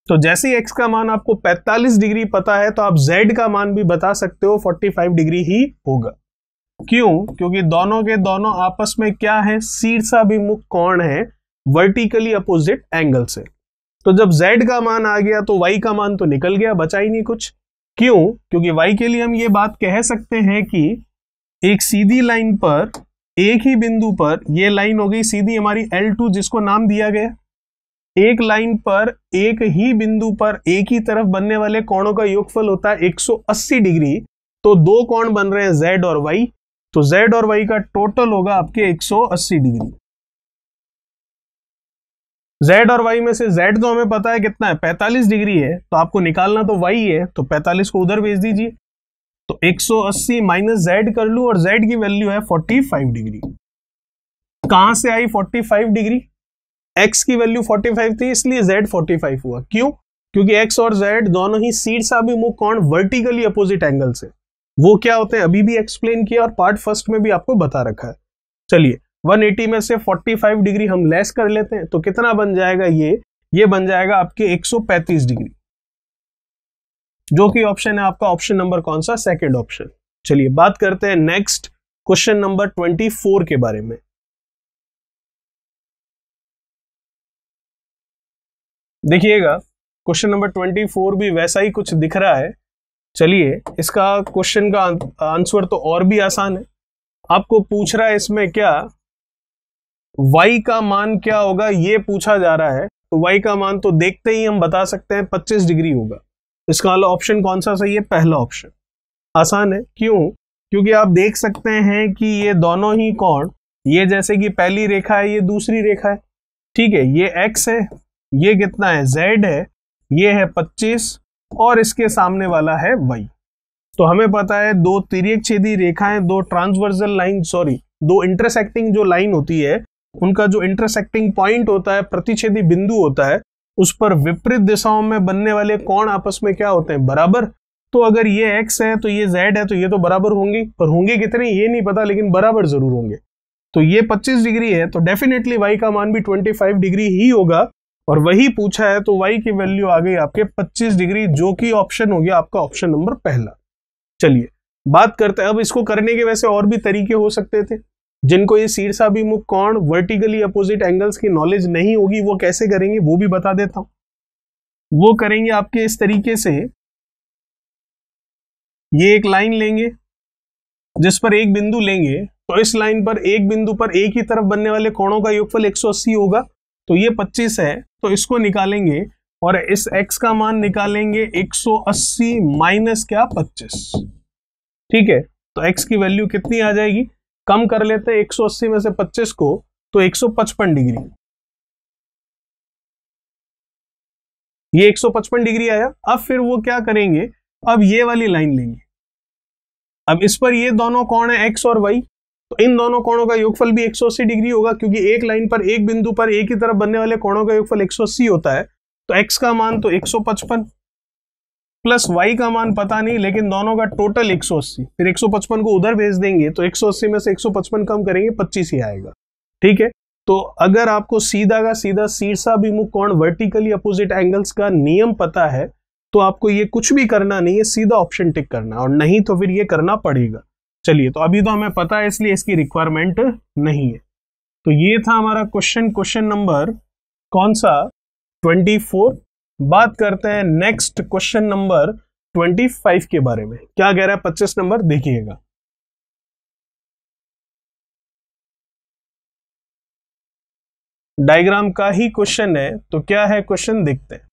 तो जैसे ही एक्स का मान आपको 45 डिग्री पता है तो आप जेड का मान भी बता सकते हो 45 डिग्री ही होगा क्यों क्योंकि दोनों के दोनों आपस में क्या है शीर्षाभिमुख कोण है वर्टिकली अपोजिट एंगल से तो जब z का मान आ गया तो y का मान तो निकल गया बचा ही नहीं कुछ क्यों क्योंकि y के लिए हम ये बात कह सकते हैं कि एक सीधी लाइन पर एक ही बिंदु पर यह लाइन हो गई सीधी हमारी एल जिसको नाम दिया गया एक लाइन पर एक ही बिंदु पर एक ही तरफ बनने वाले कोणों का योगफल होता है 180 डिग्री तो दो कोण बन रहे हैं जेड और वाई तो जेड और वाई का टोटल होगा आपके 180 डिग्री जेड और वाई में से जेड तो हमें पता है कितना है 45 डिग्री है तो आपको निकालना तो वाई है तो 45 को उधर भेज दीजिए तो 180 माइनस जेड कर लू और जेड की वैल्यू है फोर्टी डिग्री कहां से आई फोर्टी डिग्री एक्स की वैल्यू 45 थी इसलिए जेड 45 हुआ क्यों क्योंकि एक्स और जेड दोनों ही सीट सा भी मुख कौन वर्टिकली अपोजिट एंगल से वो क्या होते हैं अभी भी एक्सप्लेन किया और पार्ट फर्स्ट में भी आपको बता रखा है चलिए 180 में से 45 डिग्री हम लेस कर लेते हैं तो कितना बन जाएगा ये ये बन जाएगा आपके 135 डिग्री जो कि ऑप्शन है आपका ऑप्शन नंबर कौन सा सेकंड ऑप्शन चलिए बात करते हैं नेक्स्ट क्वेश्चन नंबर 24 के बारे में देखिएगा क्वेश्चन नंबर ट्वेंटी फोर भी वैसा ही कुछ दिख रहा है चलिए इसका क्वेश्चन का आंसर तो और भी आसान है आपको पूछ रहा है इसमें क्या वाई का मान क्या होगा ये पूछा जा रहा है तो वाई का मान तो देखते ही हम बता सकते हैं 25 डिग्री होगा इसका ऑप्शन कौन सा सही है पहला ऑप्शन आसान है क्यों क्योंकि आप देख सकते हैं कि ये दोनों ही कौन ये जैसे कि पहली रेखा है ये दूसरी रेखा है ठीक है ये x है ये कितना है जेड है ये है पच्चीस और इसके सामने वाला है वाई तो हमें पता है दो तिरक छेदी रेखाएं दो ट्रांसवर्सल लाइन सॉरी दो इंटरसेक्टिंग जो लाइन होती है उनका जो इंटरसेक्टिंग पॉइंट होता है प्रतिच्छेदी बिंदु होता है उस पर विपरीत दिशाओं में बनने वाले कौन आपस में क्या होते हैं बराबर तो अगर ये एक्स है तो ये जेड है तो ये तो बराबर होंगे पर होंगे कितने ये नहीं पता लेकिन बराबर जरूर होंगे तो ये 25 डिग्री है तो डेफिनेटली वाई का मान भी 25 डिग्री ही होगा और वही पूछा है तो वाई की वैल्यू आ गई आपके 25 डिग्री जो कि ऑप्शन हो गया आपका ऑप्शन नंबर पहला चलिए बात करते हैं अब इसको करने के वैसे और भी तरीके हो सकते थे जिनको ये मुख कोण वर्टिकली अपोजिट एंगल्स की नॉलेज नहीं होगी वो कैसे करेंगे वो भी बता देता हूँ वो करेंगे आपके इस तरीके से ये एक लाइन लेंगे जिस पर एक बिंदु लेंगे तो इस लाइन पर एक बिंदु पर एक ही तरफ बनने वाले कोणों का योगफल 180 होगा तो ये 25 है तो इसको निकालेंगे और इस x का मान निकालेंगे 180 माइनस क्या 25 ठीक है तो x की वैल्यू कितनी आ जाएगी कम कर लेते हैं 180 में से 25 को तो 155 डिग्री ये 155 डिग्री आया अब फिर वो क्या करेंगे अब ये वाली लाइन लेंगे अब इस पर ये दोनों कौन है एक्स और वाई तो इन दोनों कोणों का योगफल भी 180 डिग्री होगा क्योंकि एक लाइन पर एक बिंदु पर एक ही तरफ बनने वाले कोणों का योगफल 180 होता है तो x का मान तो 155 प्लस y का मान पता नहीं लेकिन दोनों का टोटल 180 फिर 155 को उधर भेज देंगे तो 180 में से 155 कम करेंगे 25 ही आएगा ठीक है तो अगर आपको सीधा का सीधा शीर्षाभिमुख कोण वर्टिकली अपोजिट एंगल्स का नियम पता है तो आपको ये कुछ भी करना नहीं है सीधा ऑप्शन टिक करना और नहीं तो फिर ये करना पड़ेगा चलिए तो अभी तो हमें पता है इसलिए इसकी रिक्वायरमेंट नहीं है तो ये था हमारा क्वेश्चन क्वेश्चन नंबर कौन सा 24 बात करते हैं नेक्स्ट क्वेश्चन नंबर 25 के बारे में क्या कह रहा है 25 नंबर देखिएगा डायग्राम का ही क्वेश्चन है तो क्या है क्वेश्चन देखते हैं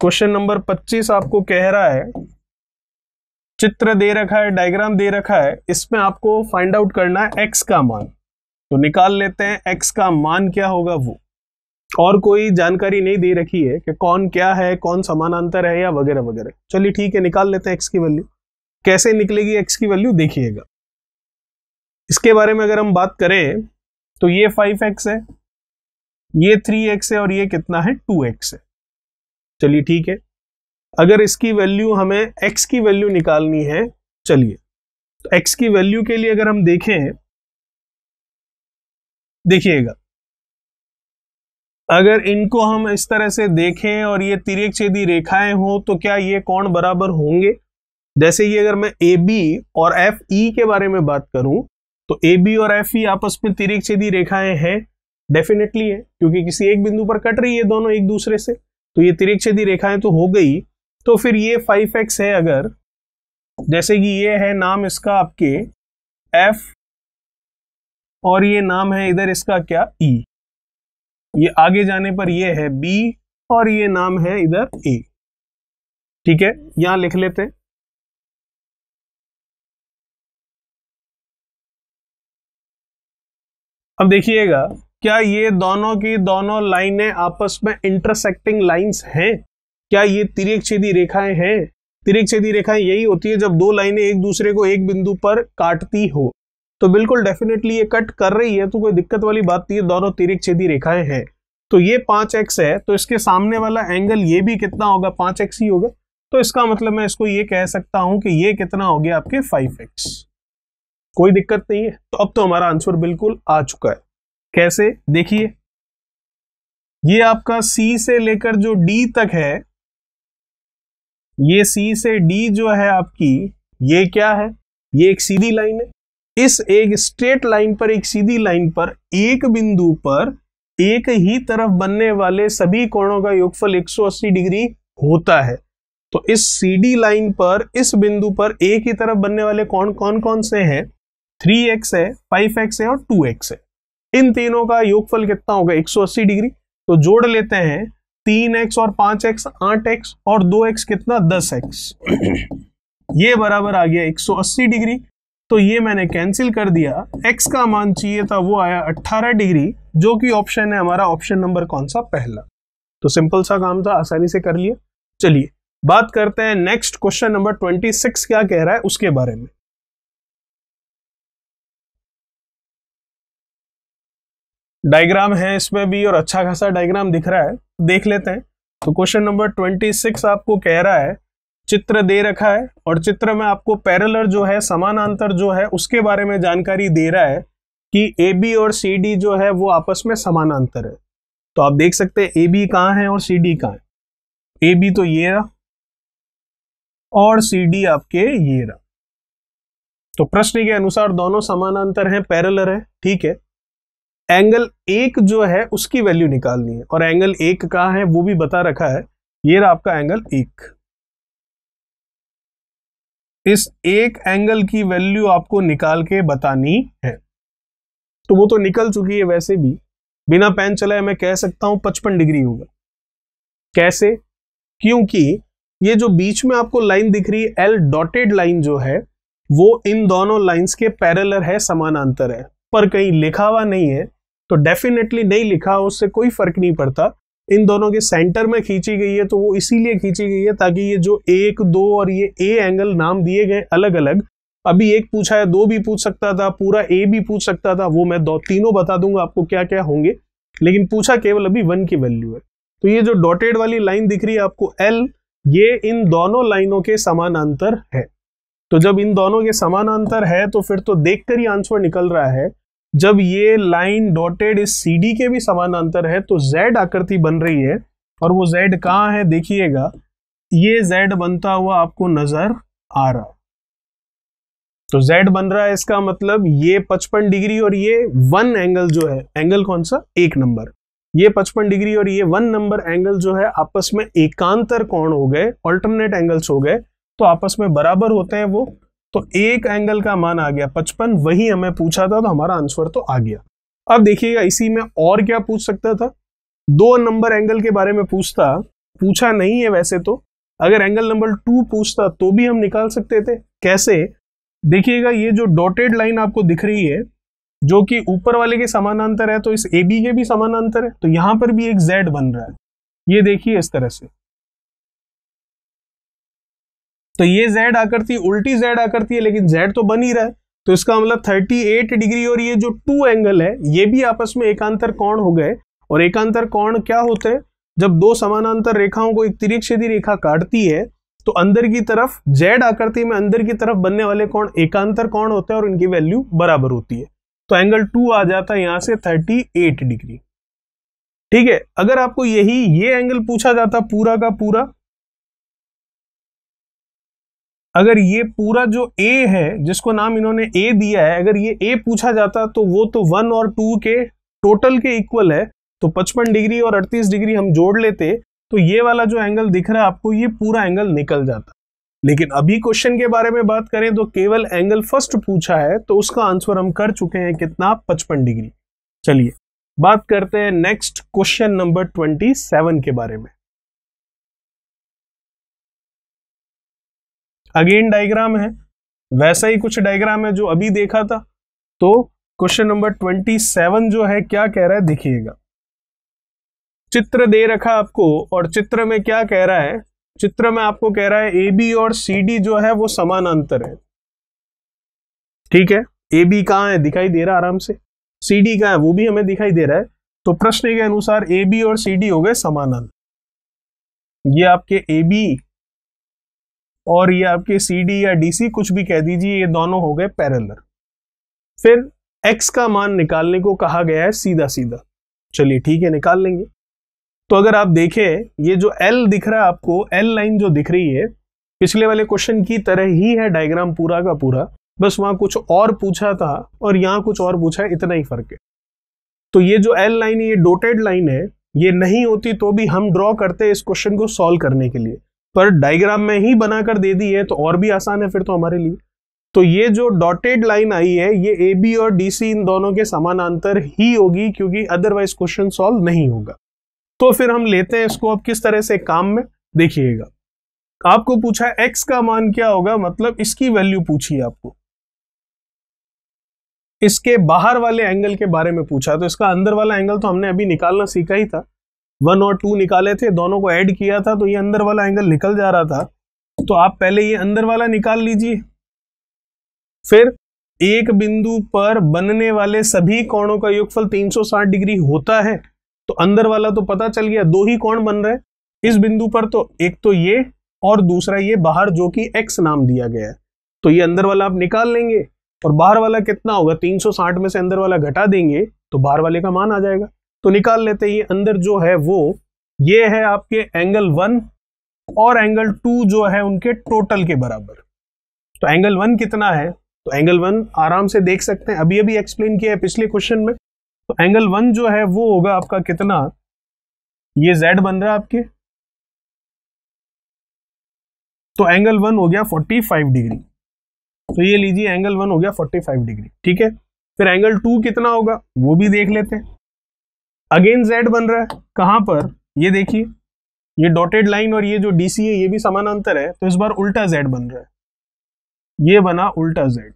क्वेश्चन नंबर 25 आपको कह रहा है चित्र दे रखा है डायग्राम दे रखा है इसमें आपको फाइंड आउट करना है एक्स का मान तो निकाल लेते हैं एक्स का मान क्या होगा वो और कोई जानकारी नहीं दे रखी है कि कौन क्या है कौन समानांतर है या वगैरह वगैरह चलिए ठीक है निकाल लेते हैं एक्स की वैल्यू कैसे निकलेगी एक्स की वैल्यू देखिएगा इसके बारे में अगर हम बात करें तो ये फाइव एक्स है ये थ्री एक्स है और ये कितना है टू एक्स है चलिए ठीक है अगर इसकी वैल्यू हमें एक्स की वैल्यू निकालनी है चलिए तो एक्स की वैल्यू के लिए अगर हम देखें देखिएगा अगर इनको हम इस तरह से देखें और ये तिरक छेदी रेखाएं हो तो क्या ये कौन बराबर होंगे जैसे ये अगर मैं ए बी और एफ ई के बारे में बात करूं तो ए बी और एफ ई आपस में तिरक छेदी रेखाएं हैं डेफिनेटली है क्योंकि किसी एक बिंदु पर कट रही है दोनों एक दूसरे से तो ये तिरक छेदी रेखाएं तो हो गई तो फिर ये फाइव एक्स है अगर जैसे कि ये है नाम इसका आपके एफ और ये नाम है इधर इसका क्या ई e. ये आगे जाने पर ये है बी और ये नाम है इधर ए ठीक है यहां लिख लेते अब देखिएगा क्या ये दोनों की दोनों लाइनें आपस में इंटरसेक्टिंग लाइंस हैं क्या ये तिरेक छेदी रेखाएं हैं तिरेक छेदी रेखाएं यही होती है जब दो लाइनें एक दूसरे को एक बिंदु पर काटती हो तो बिल्कुल डेफिनेटली ये कट कर रही है तो कोई दिक्कत वाली बात नहीं है दोनों तिरेक छेदी रेखाएं हैं तो ये पांच एक्स है तो इसके सामने वाला एंगल ये भी कितना होगा पांच एक्स ही होगा तो इसका मतलब मैं इसको ये कह सकता हूं कि ये कितना हो गया आपके फाइव एक्स कोई दिक्कत नहीं है तो अब तो हमारा आंसर बिल्कुल आ चुका है कैसे देखिए ये आपका सी से लेकर जो डी तक है ये सी से डी जो है आपकी ये क्या है ये एक सीधी लाइन है इस एक स्ट्रेट लाइन पर एक सीधी लाइन पर एक बिंदु पर एक ही तरफ बनने वाले सभी कोणों का योगफल 180 डिग्री होता है तो इस सी लाइन पर इस बिंदु पर एक ही तरफ बनने वाले कोण कौन कौन से हैं 3x है 5x है और 2x है इन तीनों का योगफल कितना होगा 180 डिग्री तो जोड़ लेते हैं तीन एक्स और पांच एक्स आठ एक्स और दो एक्स कितना दस एक्स ये बराबर आ गया एक सौ अस्सी डिग्री तो ये मैंने कैंसिल कर दिया x का मान चाहिए था वो आया 18 डिग्री जो कि ऑप्शन है हमारा ऑप्शन नंबर कौन सा पहला तो सिंपल सा काम था आसानी से कर लिया चलिए बात करते हैं नेक्स्ट क्वेश्चन नंबर 26 क्या कह रहा है उसके बारे में डायग्राम है इसमें भी और अच्छा खासा डायग्राम दिख रहा है देख लेते हैं तो क्वेश्चन नंबर ट्वेंटी सिक्स आपको कह रहा है चित्र दे रखा है और चित्र में आपको पैरेलल जो है समानांतर जो है उसके बारे में जानकारी दे रहा है कि ए बी और सी डी जो है वो आपस में समानांतर है तो आप देख सकते हैं ए बी कहाँ है और सी डी कहाँ है ए बी तो ये रहा और सी डी आपके ये रहा तो प्रश्न के अनुसार दोनों समानांतर हैं पैरेलल है ठीक है एंगल एक जो है उसकी वैल्यू निकालनी है और एंगल एक कहा है वो भी बता रखा है ये रहा आपका एंगल एक इस एक एंगल की वैल्यू आपको निकाल के बतानी है तो वो तो निकल चुकी है वैसे भी बिना पेन चलाए मैं कह सकता हूं पचपन डिग्री होगा कैसे क्योंकि ये जो बीच में आपको लाइन दिख रही है एल डॉटेड लाइन जो है वो इन दोनों लाइंस के पैरेलल है समानांतर है पर कहीं लिखा हुआ नहीं है तो डेफिनेटली नहीं लिखा उससे कोई फर्क नहीं पड़ता इन दोनों के सेंटर में खींची गई है तो वो इसीलिए खींची गई है ताकि ये जो एक दो और ये ए एंगल नाम दिए गए अलग अलग अभी एक पूछा है दो भी पूछ सकता था पूरा ए भी पूछ सकता था वो मैं दो तीनों बता दूंगा आपको क्या क्या होंगे लेकिन पूछा केवल अभी वन की वैल्यू है तो ये जो डॉटेड वाली लाइन दिख रही है आपको एल ये इन दोनों लाइनों के समानांतर है तो जब इन दोनों के समानांतर है तो फिर तो देखकर ही आंसर निकल रहा है जब ये लाइन डॉटेड इस सी डी के भी समानांतर है तो जेड आकृति बन रही है और वो जेड कहाँ है देखिएगा ये जेड बनता हुआ आपको नजर आ रहा तो जेड बन रहा है इसका मतलब ये पचपन डिग्री और ये वन एंगल जो है एंगल कौन सा एक नंबर ये पचपन डिग्री और ये वन नंबर एंगल जो है आपस में एकांतर कोण हो गए ऑल्टरनेट एंगल्स हो गए तो आपस में बराबर होते हैं वो तो एक एंगल का मान आ गया पचपन वही हमें पूछा था तो हमारा आंसर तो आ गया अब देखिएगा इसी में और क्या पूछ सकता था दो नंबर एंगल के बारे में पूछता पूछा नहीं है वैसे तो अगर एंगल नंबर टू पूछता तो भी हम निकाल सकते थे कैसे देखिएगा ये जो डॉटेड लाइन आपको दिख रही है जो कि ऊपर वाले के समानांतर है तो इस ए बी के भी समानांतर है तो यहां पर भी एक जेड बन रहा है ये देखिए इस तरह से तो ये जेड आकृति उल्टी जेड आकृति है लेकिन z तो बन ही रहा है तो इसका मतलब 38 डिग्री और ये जो टू एंगल है ये भी आपस में एकांतर कोण हो गए और एकांतर कोण क्या होते हैं जब दो समानांतर रेखाओं को एक तिरिक रेखा काटती है तो अंदर की तरफ जेड आकृति में अंदर की तरफ बनने वाले कोण एकांतर कोण होते हैं और इनकी वैल्यू बराबर होती है तो एंगल टू आ जाता है यहां से थर्टी डिग्री ठीक है अगर आपको यही ये एंगल पूछा जाता पूरा का पूरा अगर ये पूरा जो ए है जिसको नाम इन्होंने ए दिया है अगर ये ए पूछा जाता तो वो तो वन और टू के टोटल के इक्वल है तो पचपन डिग्री और अड़तीस डिग्री हम जोड़ लेते तो ये वाला जो एंगल दिख रहा है आपको ये पूरा एंगल निकल जाता लेकिन अभी क्वेश्चन के बारे में बात करें तो केवल एंगल फर्स्ट पूछा है तो उसका आंसर हम कर चुके हैं कितना पचपन डिग्री चलिए बात करते हैं next question number twenty seven के बारे में अगेन डायग्राम है वैसा ही कुछ डायग्राम है जो अभी देखा था तो क्वेश्चन नंबर ट्वेंटी सेवन जो है क्या कह रहा है दिखिएगा चित्र दे रखा आपको और चित्र में क्या कह रहा है चित्र में आपको कह रहा है ए बी और सी डी जो है वो समानांतर है ठीक है ए बी कहाँ है दिखाई दे रहा है आराम से सी डी कहाँ है वो भी हमें दिखाई दे रहा है तो प्रश्न के अनुसार ए बी और सी डी हो गए समानांतर ये आपके ए बी और ये आपके सी डी या डी सी कुछ भी कह दीजिए ये दोनों हो गए पैरेलल फिर एक्स का मान निकालने को कहा गया है सीधा सीधा चलिए ठीक है निकाल लेंगे तो अगर आप देखें ये जो एल दिख रहा है आपको एल लाइन जो दिख रही है पिछले वाले क्वेश्चन की तरह ही है डायग्राम पूरा का पूरा बस वहां कुछ और पूछा था और यहाँ कुछ और पूछा है इतना ही फर्क है तो ये जो एल लाइन है ये डोटेड लाइन है ये नहीं होती तो भी हम ड्रॉ करते हैं इस क्वेश्चन को सॉल्व करने के लिए पर डायग्राम में ही बनाकर दे दी है तो और भी आसान है फिर तो हमारे लिए तो ये जो डॉटेड लाइन आई है ये ए बी और डी सी इन दोनों के समानांतर ही होगी क्योंकि अदरवाइज क्वेश्चन सॉल्व नहीं होगा तो फिर हम लेते हैं इसको अब किस तरह से काम में देखिएगा आपको पूछा एक्स का मान क्या होगा मतलब इसकी वैल्यू पूछी आपको इसके बाहर वाले एंगल के बारे में पूछा तो इसका अंदर वाला एंगल तो हमने अभी निकालना सीखा ही था वन और टू निकाले थे दोनों को ऐड किया था तो ये अंदर वाला एंगल निकल जा रहा था तो आप पहले ये अंदर वाला निकाल लीजिए फिर एक बिंदु पर बनने वाले सभी कोणों का योगफल 360 डिग्री होता है तो अंदर वाला तो पता चल गया दो ही कोण बन रहे इस बिंदु पर तो एक तो ये और दूसरा ये बाहर जो कि x नाम दिया गया है तो ये अंदर वाला आप निकाल लेंगे और बाहर वाला कितना होगा 360 में से अंदर वाला घटा देंगे तो बाहर वाले का मान आ जाएगा तो निकाल लेते हैं अंदर जो है वो ये है आपके एंगल वन और एंगल टू जो है उनके टोटल के बराबर तो एंगल वन कितना है तो एंगल वन आराम से देख सकते हैं अभी अभी एक्सप्लेन किया है पिछले क्वेश्चन में तो एंगल वन जो है वो होगा आपका कितना ये जेड बन रहा है आपके तो एंगल वन हो गया 45 डिग्री तो ये लीजिए एंगल वन हो गया 45 डिग्री ठीक है फिर एंगल टू कितना होगा वो भी देख लेते हैं अगेन जेड बन रहा है कहां पर ये देखिए ये डॉटेड लाइन और ये जो डीसी है ये भी समानांतर है तो इस बार उल्टा जेड बन रहा है ये बना उल्टा जेड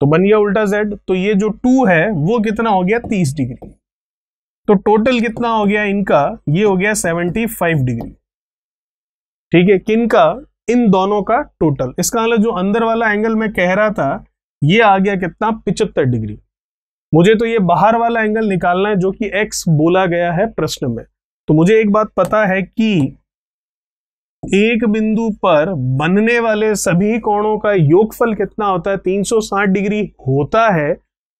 तो बन गया उल्टा जेड तो ये जो टू है वो कितना हो गया तीस डिग्री तो टोटल कितना हो गया इनका ये हो गया सेवेंटी फाइव डिग्री ठीक है किन का इन दोनों का टोटल इसका मतलब जो अंदर वाला एंगल मैं कह रहा था ये आ गया कितना पिचहत्तर डिग्री मुझे तो ये बाहर वाला एंगल निकालना है जो कि एक्स बोला गया है प्रश्न में तो मुझे एक बात पता है कि एक बिंदु पर बनने वाले सभी कोणों का योगफल कितना होता है 360 डिग्री होता है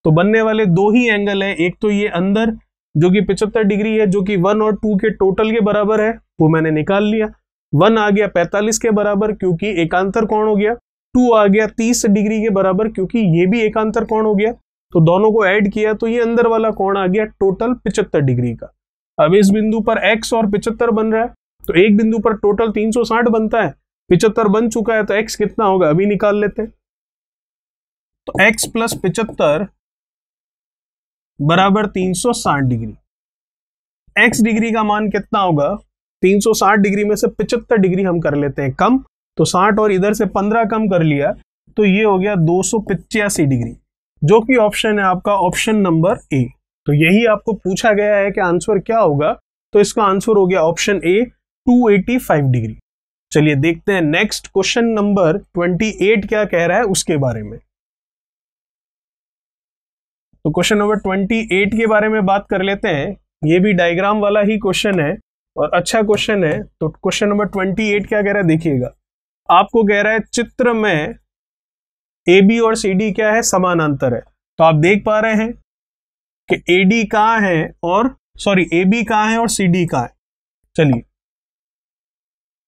तो बनने वाले दो ही एंगल है एक तो ये अंदर जो कि 75 डिग्री है जो कि वन और टू के टोटल के बराबर है वो मैंने निकाल लिया वन आ गया 45 के बराबर क्योंकि एकांतर कोण हो गया टू आ गया 30 डिग्री के बराबर क्योंकि ये भी एकांतर कोण हो गया तो दोनों को ऐड किया तो ये अंदर वाला कोण आ गया टोटल पिचहत्तर डिग्री का अब इस बिंदु पर एक्स और पिचहत्तर बन रहा है तो एक बिंदु पर टोटल 360 बनता है पिचहत्तर बन चुका है तो एक्स कितना होगा अभी निकाल लेते हैं तो x प्लस पिचहत्तर बराबर 360 डिग्री एक्स डिग्री का मान कितना होगा 360 डिग्री में से पिचहत्तर डिग्री हम कर लेते हैं कम तो 60 और इधर से 15 कम कर लिया तो ये हो गया दो डिग्री जो कि ऑप्शन है आपका ऑप्शन नंबर ए तो यही आपको पूछा गया है कि आंसर क्या होगा तो इसका आंसर हो गया ऑप्शन ए 285 डिग्री चलिए देखते हैं नेक्स्ट क्वेश्चन नंबर 28 क्या कह रहा है उसके बारे में तो क्वेश्चन नंबर 28 के बारे में बात कर लेते हैं ये भी डायग्राम वाला ही क्वेश्चन है और अच्छा क्वेश्चन है तो क्वेश्चन नंबर 28 क्या कह रहा है देखिएगा आपको कह रहा है चित्र में ए बी और सी डी क्या है समानांतर है तो आप देख पा रहे हैं कि ए डी कहाँ है और सॉरी ए बी कहाँ है और सी डी कहाँ है चलिए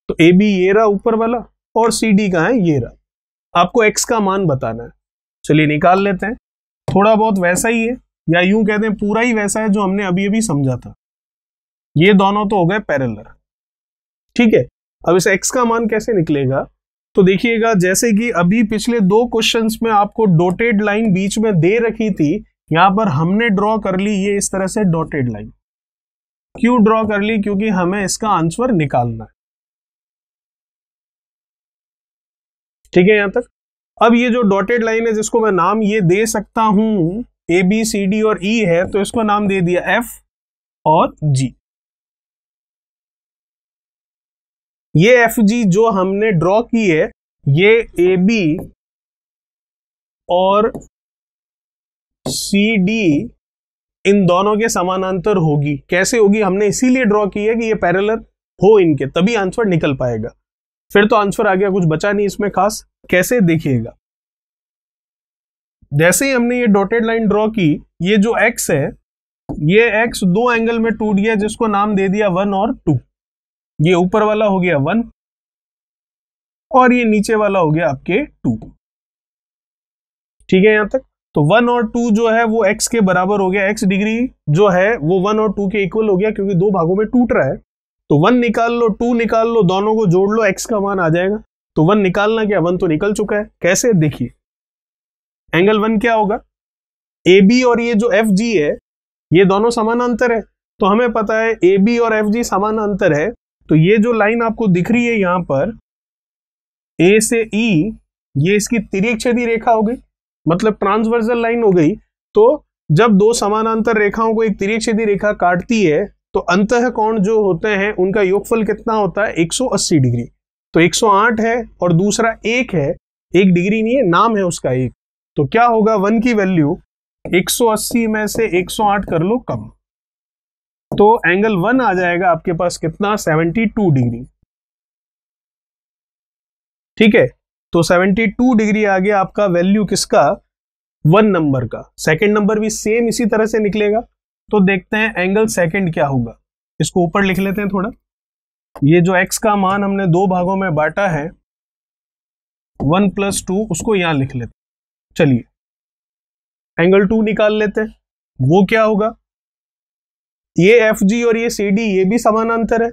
तो ए बी ये रहा ऊपर वाला और सी डी कहाँ है ये रहा आपको एक्स का मान बताना है चलिए निकाल लेते हैं थोड़ा बहुत वैसा ही है या यूं कहते हैं पूरा ही वैसा है जो हमने अभी अभी समझा था ये दोनों तो हो गए पैरेलल ठीक है अब इस एक्स का मान कैसे निकलेगा तो देखिएगा जैसे कि अभी पिछले दो क्वेश्चंस में आपको डोटेड लाइन बीच में दे रखी थी यहां पर हमने ड्रॉ कर ली ये इस तरह से डोटेड लाइन क्यों ड्रॉ कर ली क्योंकि हमें इसका आंसर निकालना है ठीक है यहां तक अब ये जो डॉटेड लाइन है जिसको मैं नाम ये दे सकता हूं ए बी सी डी और ई e है तो इसको नाम दे दिया एफ और जी ये एफ जी जो हमने ड्रॉ की है ये ए बी और सी डी इन दोनों के समानांतर होगी कैसे होगी हमने इसीलिए ड्रॉ की है कि ये पैरेलल हो इनके तभी आंसर निकल पाएगा फिर तो आंसर आ गया कुछ बचा नहीं इसमें खास कैसे देखिएगा जैसे ही हमने ये डॉटेड लाइन ड्रॉ की ये जो एक्स है ये एक्स दो एंगल में टूट गया जिसको नाम दे दिया वन और टू ये ऊपर वाला हो गया वन और ये नीचे वाला हो गया आपके टू ठीक है यहां तक तो वन और टू जो है वो एक्स के बराबर हो गया एक्स डिग्री जो है वो वन और टू के इक्वल हो गया क्योंकि दो भागों में टूट रहा है तो वन निकाल लो टू निकाल लो दोनों को जोड़ लो एक्स का मान आ जाएगा तो वन निकालना क्या वन तो निकल चुका है कैसे देखिए एंगल वन क्या होगा ए बी और ये जो एफ जी है ये दोनों समानांतर है तो हमें पता है ए बी और एफ जी समानांतर है तो ये जो लाइन आपको दिख रही है यहाँ पर ए से ई e, ये इसकी तिरिक्षेदी रेखा हो गई मतलब ट्रांसवर्सल लाइन हो गई तो जब दो समानांतर रेखाओं को एक तिरिक्षेदी रेखा काटती है तो अंत कोण जो होते हैं उनका योगफल कितना होता है 180 डिग्री तो 108 है और दूसरा एक है एक डिग्री नहीं है नाम है उसका एक तो क्या होगा वन की वैल्यू 180 में से 108 कर लो कम तो एंगल वन आ जाएगा आपके पास कितना 72 डिग्री ठीक है तो 72 डिग्री आ गया आपका वैल्यू किसका वन नंबर का सेकंड नंबर भी सेम इसी तरह से निकलेगा तो देखते हैं एंगल सेकंड क्या होगा इसको ऊपर लिख लेते हैं थोड़ा ये जो एक्स का मान हमने दो भागों में बांटा है वन प्लस टू उसको यहां लिख लेते चलिए एंगल टू निकाल लेते हैं वो क्या होगा ये एफ जी और ये सी डी ये भी समानांतर है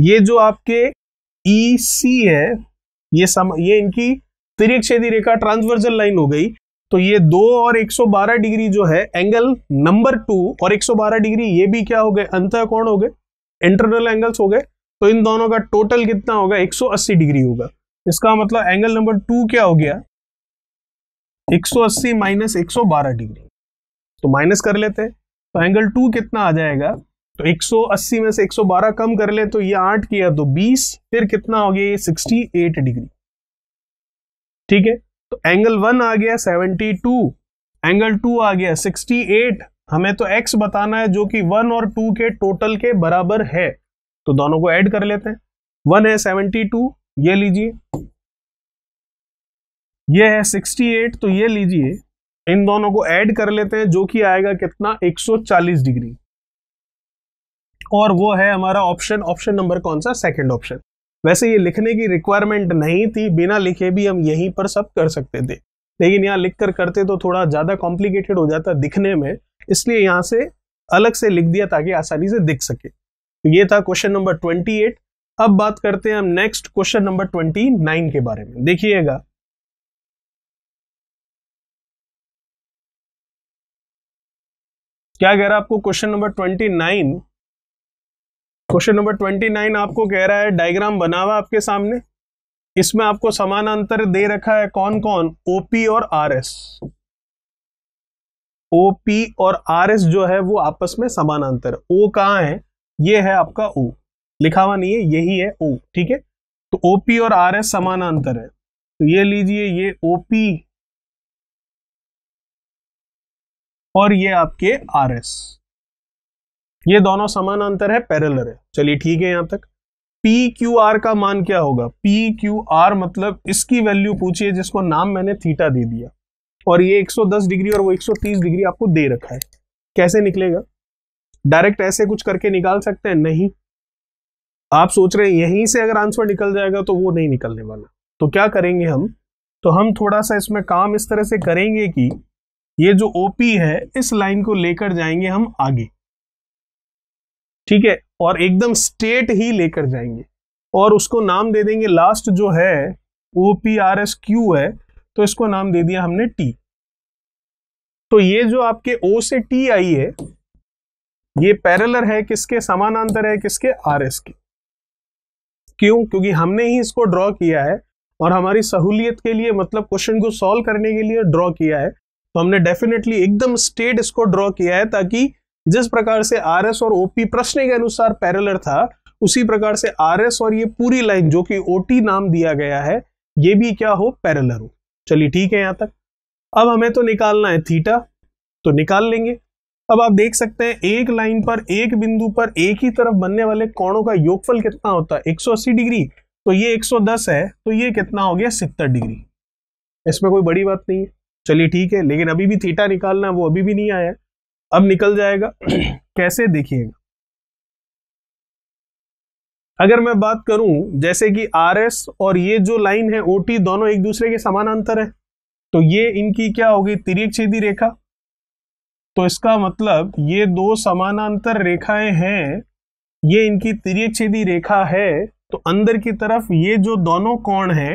ये जो आपके ई e, सी है ये सम ये इनकी तिरक्षेदी रेखा ट्रांसवर्सल लाइन हो गई तो ये दो और 112 डिग्री जो है एंगल नंबर टू और 112 डिग्री ये भी क्या हो गए अंत कौन हो गए इंटरनल एंगल्स हो गए तो इन दोनों का टोटल कितना होगा 180 डिग्री होगा इसका मतलब एंगल नंबर टू क्या हो गया 180 माइनस एक डिग्री तो माइनस कर लेते हैं तो एंगल टू कितना आ जाएगा तो 180 में से 112 कम कर ले तो ये आठ किया तो 20 फिर कितना हो गया ये 68 डिग्री ठीक है तो एंगल वन आ गया 72 एंगल टू आ गया 68 हमें तो एक्स बताना है जो कि वन और टू के टोटल के बराबर है तो दोनों को ऐड कर लेते हैं वन है 72 ये लीजिए ये है 68 तो ये लीजिए इन दोनों को ऐड कर लेते हैं जो कि आएगा कितना 140 डिग्री और वो है हमारा ऑप्शन ऑप्शन नंबर कौन सा सेकंड ऑप्शन वैसे ये लिखने की रिक्वायरमेंट नहीं थी बिना लिखे भी हम यहीं पर सब कर सकते थे लेकिन यहाँ लिख कर करते तो थोड़ा ज़्यादा कॉम्प्लिकेटेड हो जाता दिखने में इसलिए यहाँ से अलग से लिख दिया ताकि आसानी से दिख सके तो ये था क्वेश्चन नंबर ट्वेंटी एट अब बात करते हैं हम next question number twenty nine के बारे में देखिएगा क्या कह रहा है आपको question number twenty nine question number twenty nine आपको कह रहा है डायग्राम बना हुआ आपके सामने इसमें आपको समानांतर दे रखा है कौन कौन ओपी और आर एस ओपी और आर एस जो है वो आपस में समानांतर ओ कहाँ है ये है आपका ओ लिखा हुआ नहीं है यही है ओ ठीक है तो ओपी और आर एस समानांतर है तो ये लीजिए ये ओपी और ये आपके आर एस ये दोनों समान अंतर है पैरेलल है चलिए ठीक है यहां तक पी क्यू आर का मान क्या होगा पी क्यू आर मतलब इसकी वैल्यू पूछिए जिसको नाम मैंने थीटा दे दिया और ये 110 डिग्री और वो 130 डिग्री आपको दे रखा है कैसे निकलेगा डायरेक्ट ऐसे कुछ करके निकाल सकते हैं नहीं आप सोच रहे हैं यहीं से अगर आंसर निकल जाएगा तो वो नहीं निकलने वाला तो क्या करेंगे हम तो हम थोड़ा सा इसमें काम इस तरह से करेंगे कि ये जो ओपी है इस लाइन को लेकर जाएंगे हम आगे ठीक है और एकदम स्टेट ही लेकर जाएंगे और उसको नाम दे देंगे लास्ट जो है O P R S Q है तो इसको नाम दे दिया हमने टी तो ये जो आपके ओ से टी आई है ये पैरेलर है किसके समानांतर है किसके आर एस के क्यों क्योंकि हमने ही इसको ड्रॉ किया है और हमारी सहूलियत के लिए मतलब क्वेश्चन को सॉल्व करने के लिए ड्रॉ किया है तो हमने डेफिनेटली एकदम स्टेट इसको ड्रॉ किया है ताकि जिस प्रकार से आर एस और ओपी प्रश्न के अनुसार पैरलर था उसी प्रकार से आर एस और ये पूरी लाइन जो कि ओटी नाम दिया गया है ये भी क्या हो पैरलर हो चलिए ठीक है यहां तक अब हमें तो निकालना है थीटा तो निकाल लेंगे अब आप देख सकते हैं एक लाइन पर एक बिंदु पर एक ही तरफ बनने वाले कोणों का योगफल कितना होता है 180 डिग्री तो ये 110 है तो ये कितना हो गया 70 डिग्री इसमें कोई बड़ी बात नहीं है चलिए ठीक है लेकिन अभी भी थीटा निकालना वो अभी भी नहीं आया है अब निकल जाएगा कैसे देखिएगा अगर मैं बात करूं जैसे कि आर एस और ये जो लाइन है ओ टी दोनों एक दूसरे के समानांतर है तो ये इनकी क्या होगी तिरिक छेदी रेखा तो इसका मतलब ये दो समानांतर रेखाएं हैं ये इनकी तिरिक छेदी रेखा है तो अंदर की तरफ ये जो दोनों कोण हैं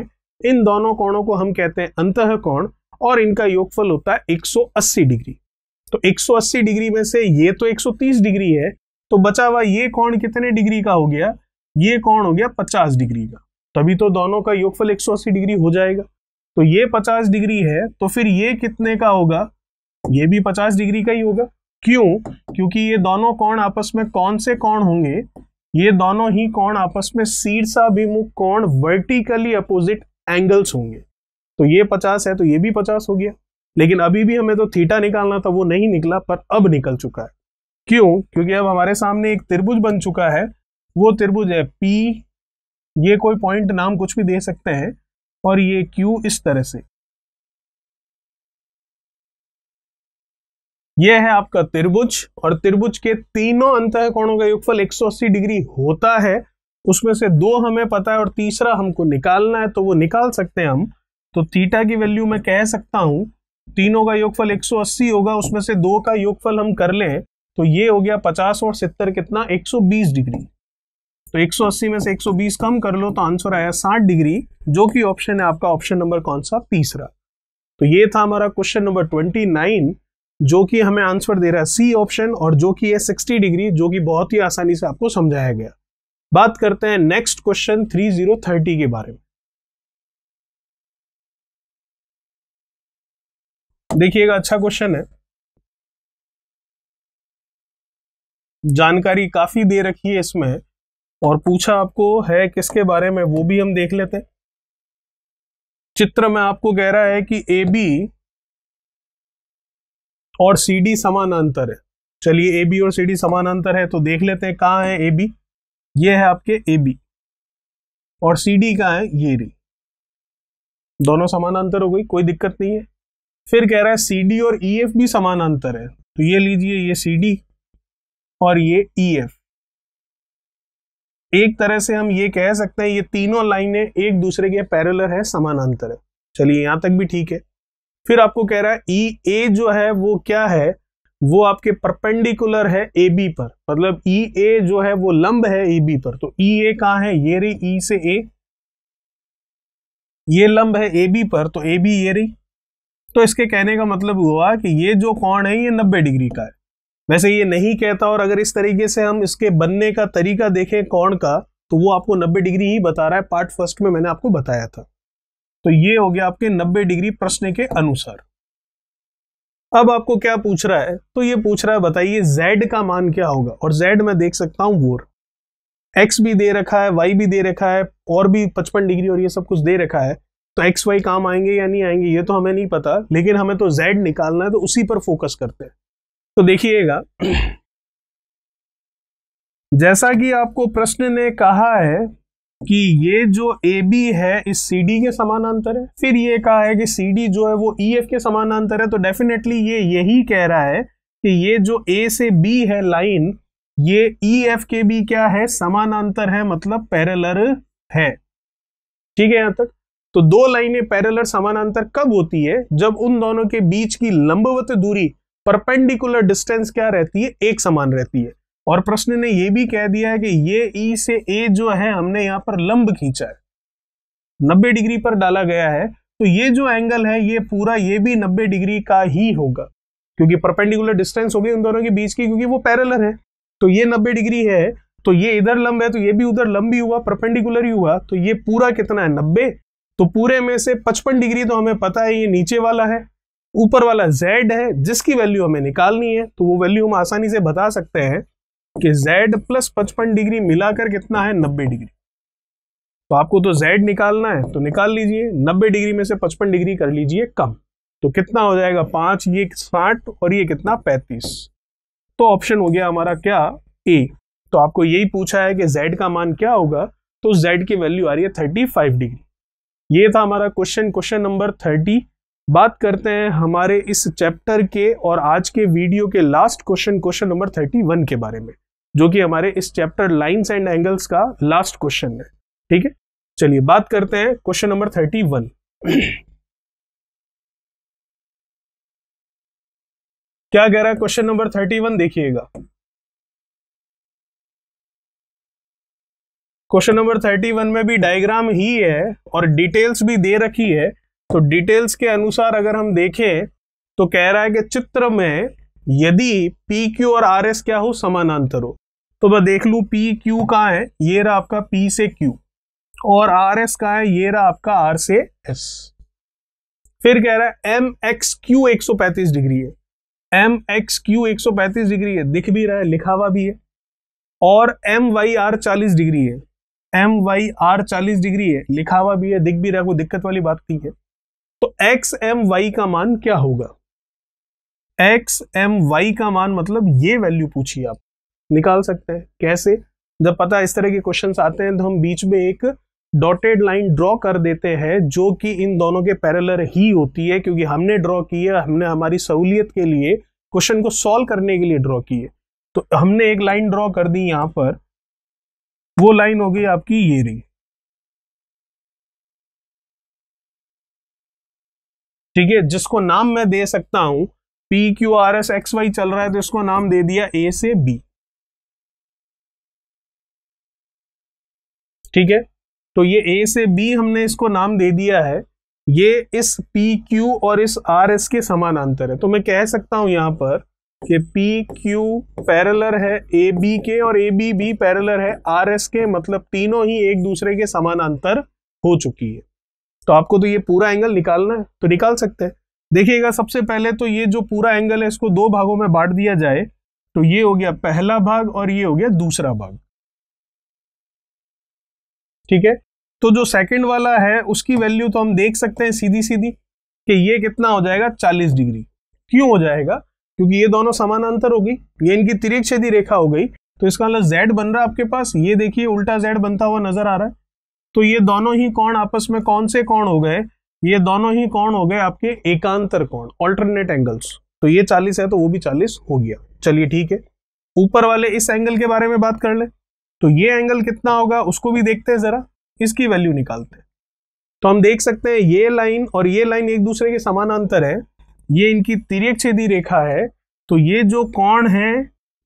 इन दोनों कोणों को हम कहते हैं अंत कोण और इनका योगफल होता है 180 डिग्री तो 180 डिग्री में से ये तो 130 डिग्री है तो बचा हुआ ये कौन कितने डिग्री का हो गया ये कौन हो गया 50 डिग्री का तभी तो दोनों का योगफल 180 डिग्री हो जाएगा तो ये 50 डिग्री है तो फिर ये कितने का होगा ये भी 50 डिग्री का ही होगा क्यों क्योंकि ये दोनों कौन आपस में कौन से कौन होंगे ये दोनों ही कौन आपस में शीर्षाभिमुख कौन वर्टिकली अपोजिट एंगल्स होंगे तो ये पचास है तो ये भी पचास हो गया लेकिन अभी भी हमें तो थीटा निकालना था वो नहीं निकला पर अब निकल चुका है क्यों क्योंकि अब हमारे सामने एक त्रिभुज बन चुका है वो त्रिभुज है पी ये कोई पॉइंट नाम कुछ भी दे सकते हैं और ये क्यू इस तरह से यह है आपका त्रिभुज और त्रिभुज के तीनों अंत कोणों का युगफल 180 डिग्री होता है उसमें से दो हमें पता है और तीसरा हमको निकालना है तो वो निकाल सकते हैं हम तो थीटा की वैल्यू मैं कह सकता हूं तीनों का योगफल 180 होगा उसमें से दो का योगफल हम कर लें तो ये हो गया 50 और 70 कितना 120 डिग्री तो 180 में से 120 कम कर लो तो आंसर आया 60 डिग्री जो कि ऑप्शन है आपका ऑप्शन नंबर कौन सा तीसरा तो ये था हमारा क्वेश्चन नंबर 29 जो कि हमें आंसर दे रहा है सी ऑप्शन और जो कि है 60 डिग्री जो कि बहुत ही आसानी से आपको समझाया गया बात करते हैं नेक्स्ट क्वेश्चन थ्री के बारे में देखिएगा अच्छा क्वेश्चन है जानकारी काफी दे रखी है इसमें और पूछा आपको है किसके बारे में वो भी हम देख लेते हैं चित्र में आपको कह रहा है कि ए बी और सी डी समानांतर है चलिए ए बी और सी डी समानांतर है तो देख लेते हैं कहाँ है ए बी ये है आपके ए बी और सी डी कहाँ है ये री दोनों समानांतर हो गई कोई दिक्कत नहीं है फिर कह रहा है सी डी और ई e एफ भी समानांतर है तो ये लीजिए ये सी डी और ये ई e एफ एक तरह से हम ये कह सकते हैं ये तीनों लाइनें एक दूसरे के पैरेलल है समानांतर है चलिए यहां तक भी ठीक है फिर आपको कह रहा है ई e ए जो है वो क्या है वो आपके परपेंडिकुलर है ए बी पर मतलब ई ए जो है वो लंब है ए बी पर तो ई ए कहा है ये रही ई से ए ये लंब है ए बी पर तो ए बी ये रही तो इसके कहने का मतलब हुआ कि ये जो कोण है ये नब्बे डिग्री का है वैसे ये नहीं कहता और अगर इस तरीके से हम इसके बनने का तरीका देखें कोण का तो वो आपको नब्बे डिग्री ही बता रहा है पार्ट फर्स्ट में मैंने आपको बताया था तो ये हो गया आपके नब्बे डिग्री प्रश्न के अनुसार अब आपको क्या पूछ रहा है तो ये पूछ रहा है बताइए जेड का मान क्या होगा और जेड मैं देख सकता हूँ वोर एक्स भी दे रखा है वाई भी दे रखा है और भी पचपन डिग्री और ये सब कुछ दे रखा है तो एक्स वाई काम आएंगे या नहीं आएंगे ये तो हमें नहीं पता लेकिन हमें तो जेड निकालना है तो उसी पर फोकस करते हैं तो देखिएगा जैसा कि आपको प्रश्न ने कहा है कि ये जो ए बी है इस सी डी के समानांतर है फिर ये कहा है कि सी डी जो है वो ई e एफ के समानांतर है तो डेफिनेटली ये यही कह रहा है कि ये जो ए से बी है लाइन ये ई e एफ के भी क्या है समानांतर है मतलब पैरेलर है ठीक है यहां तक तो दो लाइनें पैरेलल समानांतर कब होती है जब उन दोनों के बीच की लंबवत दूरी परपेंडिकुलर डिस्टेंस क्या रहती है एक समान रहती है और प्रश्न ने यह भी कह दिया है कि ये ई e से ए जो है हमने यहां पर लंब खींचा है नब्बे डिग्री पर डाला गया है तो ये जो एंगल है ये पूरा ये भी नब्बे डिग्री का ही होगा क्योंकि परपेंडिकुलर डिस्टेंस होगी उन दोनों के बीच की क्योंकि वो पैरेलल है तो ये नब्बे डिग्री है तो ये इधर लंब है तो ये भी उधर लंबी हुआ परपेंडिकुलर ही हुआ तो ये पूरा कितना है नब्बे तो पूरे में से 55 डिग्री तो हमें पता है ये नीचे वाला है ऊपर वाला z है जिसकी वैल्यू हमें निकालनी है तो वो वैल्यू हम आसानी से बता सकते हैं कि z प्लस पचपन डिग्री मिलाकर कितना है नब्बे डिग्री तो आपको तो z निकालना है तो निकाल लीजिए नब्बे डिग्री में से पचपन डिग्री कर लीजिए कम तो कितना हो जाएगा पांच ये साठ और ये कितना पैंतीस तो ऑप्शन हो गया हमारा क्या ए तो आपको यही पूछा है कि जेड का मान क्या होगा तो जेड की वैल्यू आ रही है थर्टी फाइव डिग्री ये था हमारा क्वेश्चन क्वेश्चन नंबर थर्टी बात करते हैं हमारे इस चैप्टर के और आज के वीडियो के last question question number thirty one के बारे में जो कि हमारे इस चैप्टर लाइंस एंड एंगल्स का लास्ट क्वेश्चन है ठीक है चलिए बात करते हैं क्वेश्चन नंबर थर्टी वन क्या कह रहा है क्वेश्चन नंबर थर्टी वन देखिएगा क्वेश्चन नंबर थर्टी वन में भी डायग्राम ही है और डिटेल्स भी दे रखी है तो डिटेल्स के अनुसार अगर हम देखें तो कह रहा है कि चित्र में यदि पी क्यू और आर एस क्या हो समानांतर हो तो मैं देख लू पी क्यू कहाँ है ये रहा आपका पी से क्यू और आर एस कहाँ है ये रहा आपका आर से एस फिर कह रहा है एम एक्स क्यू एक सौ पैंतीस डिग्री है एम एक्स क्यू एक सौ पैंतीस डिग्री है दिख भी रहा है लिखा हुआ भी है और एम वाई आर चालीस डिग्री है एम वाई आर चालीस डिग्री है लिखा हुआ भी है दिख भी रहा कोई दिक्कत वाली बात नहीं है तो एक्स एम वाई का मान क्या होगा एक्स एम वाई का मान मतलब ये वैल्यू पूछिए आप निकाल सकते हैं कैसे जब पता है इस तरह के क्वेश्चन आते हैं तो हम बीच में एक डॉटेड लाइन ड्रॉ कर देते हैं जो कि इन दोनों के पैरेलल ही होती है क्योंकि हमने ड्रॉ की है हमने हमारी सहूलियत के लिए क्वेश्चन को सॉल्व करने के लिए ड्रॉ की है तो हमने एक लाइन ड्रॉ कर दी यहाँ पर वो लाइन हो गई आपकी ये रही ठीक है जिसको नाम मैं दे सकता हूं P Q R S X Y चल रहा है तो इसको नाम दे दिया ए से बी ठीक है तो ये ए से बी हमने इसको नाम दे दिया है ये इस पी क्यू और इस आर एस के समानांतर है तो मैं कह सकता हूं यहां पर कि पी क्यू पैरलर है ए बी के और ए बी भी पैरलर है आर एस के मतलब तीनों ही एक दूसरे के समानांतर हो चुकी है तो आपको तो ये पूरा एंगल निकालना है तो निकाल सकते हैं देखिएगा सबसे पहले तो ये जो पूरा एंगल है इसको दो भागों में बांट दिया जाए तो ये हो गया पहला भाग और ये हो गया दूसरा भाग ठीक है तो जो सेकंड वाला है उसकी वैल्यू तो हम देख सकते हैं सीधी सीधी कि ये कितना हो जाएगा 40 डिग्री क्यों हो जाएगा क्योंकि ये दोनों समानांतर होगी ये इनकी तिरिक रेखा हो गई तो इसका मतलब जेड बन रहा है आपके पास ये देखिए उल्टा जेड बनता हुआ नजर आ रहा है तो ये दोनों ही कौन आपस में कौन से कौन हो गए ये दोनों ही कौन हो गए आपके एकांतर कोण ऑल्टरनेट एंगल्स तो ये चालीस है तो वो भी चालीस हो गया चलिए ठीक है ऊपर वाले इस एंगल के बारे में बात कर ले तो ये एंगल कितना होगा उसको भी देखते हैं जरा इसकी वैल्यू निकालते हैं तो हम देख सकते हैं ये लाइन और ये लाइन एक दूसरे के समानांतर है ये इनकी तिरक छेदी रेखा है तो ये जो कोण है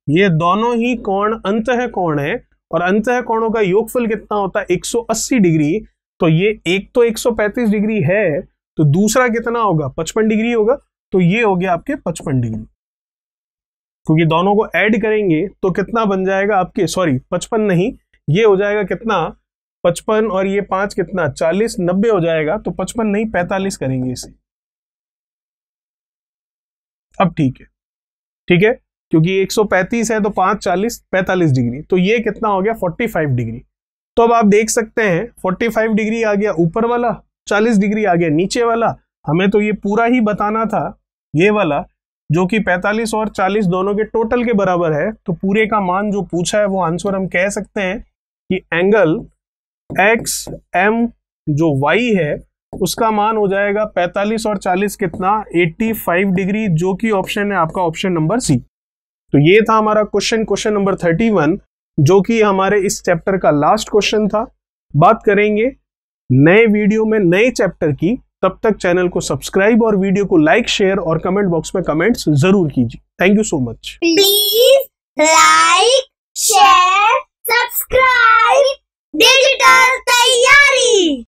ये दोनों ही कोण अंत कोण है और अंत कोणों का योगफल कितना होता है 180 डिग्री तो ये एक तो 135 डिग्री है तो दूसरा कितना होगा 55 डिग्री होगा तो ये हो गया आपके 55 डिग्री क्योंकि दोनों को ऐड करेंगे तो कितना बन जाएगा आपके सॉरी 55 नहीं ये हो जाएगा कितना 55 और ये पांच कितना 40 90 हो जाएगा तो 55 नहीं 45 करेंगे इसे अब ठीक है ठीक है क्योंकि 135 है तो पाँच चालीस पैंतालीस डिग्री तो ये कितना हो गया 45 डिग्री तो अब आप देख सकते हैं 45 डिग्री आ गया ऊपर वाला 40 डिग्री आ गया नीचे वाला हमें तो ये पूरा ही बताना था ये वाला जो कि 45 और 40 दोनों के टोटल के बराबर है तो पूरे का मान जो पूछा है वो आंसर हम कह सकते हैं कि एंगल एक्स एम जो वाई है उसका मान हो जाएगा 45 और 40 कितना 85 डिग्री जो कि ऑप्शन है आपका ऑप्शन नंबर सी तो ये था हमारा क्वेश्चन क्वेश्चन नंबर 31 जो कि हमारे इस चैप्टर का लास्ट क्वेश्चन था बात करेंगे नए वीडियो में नए चैप्टर की तब तक चैनल को सब्सक्राइब और वीडियो को लाइक शेयर और कमेंट बॉक्स में कमेंट्स जरूर कीजिए thank you so much please like share subscribe digital तैयारी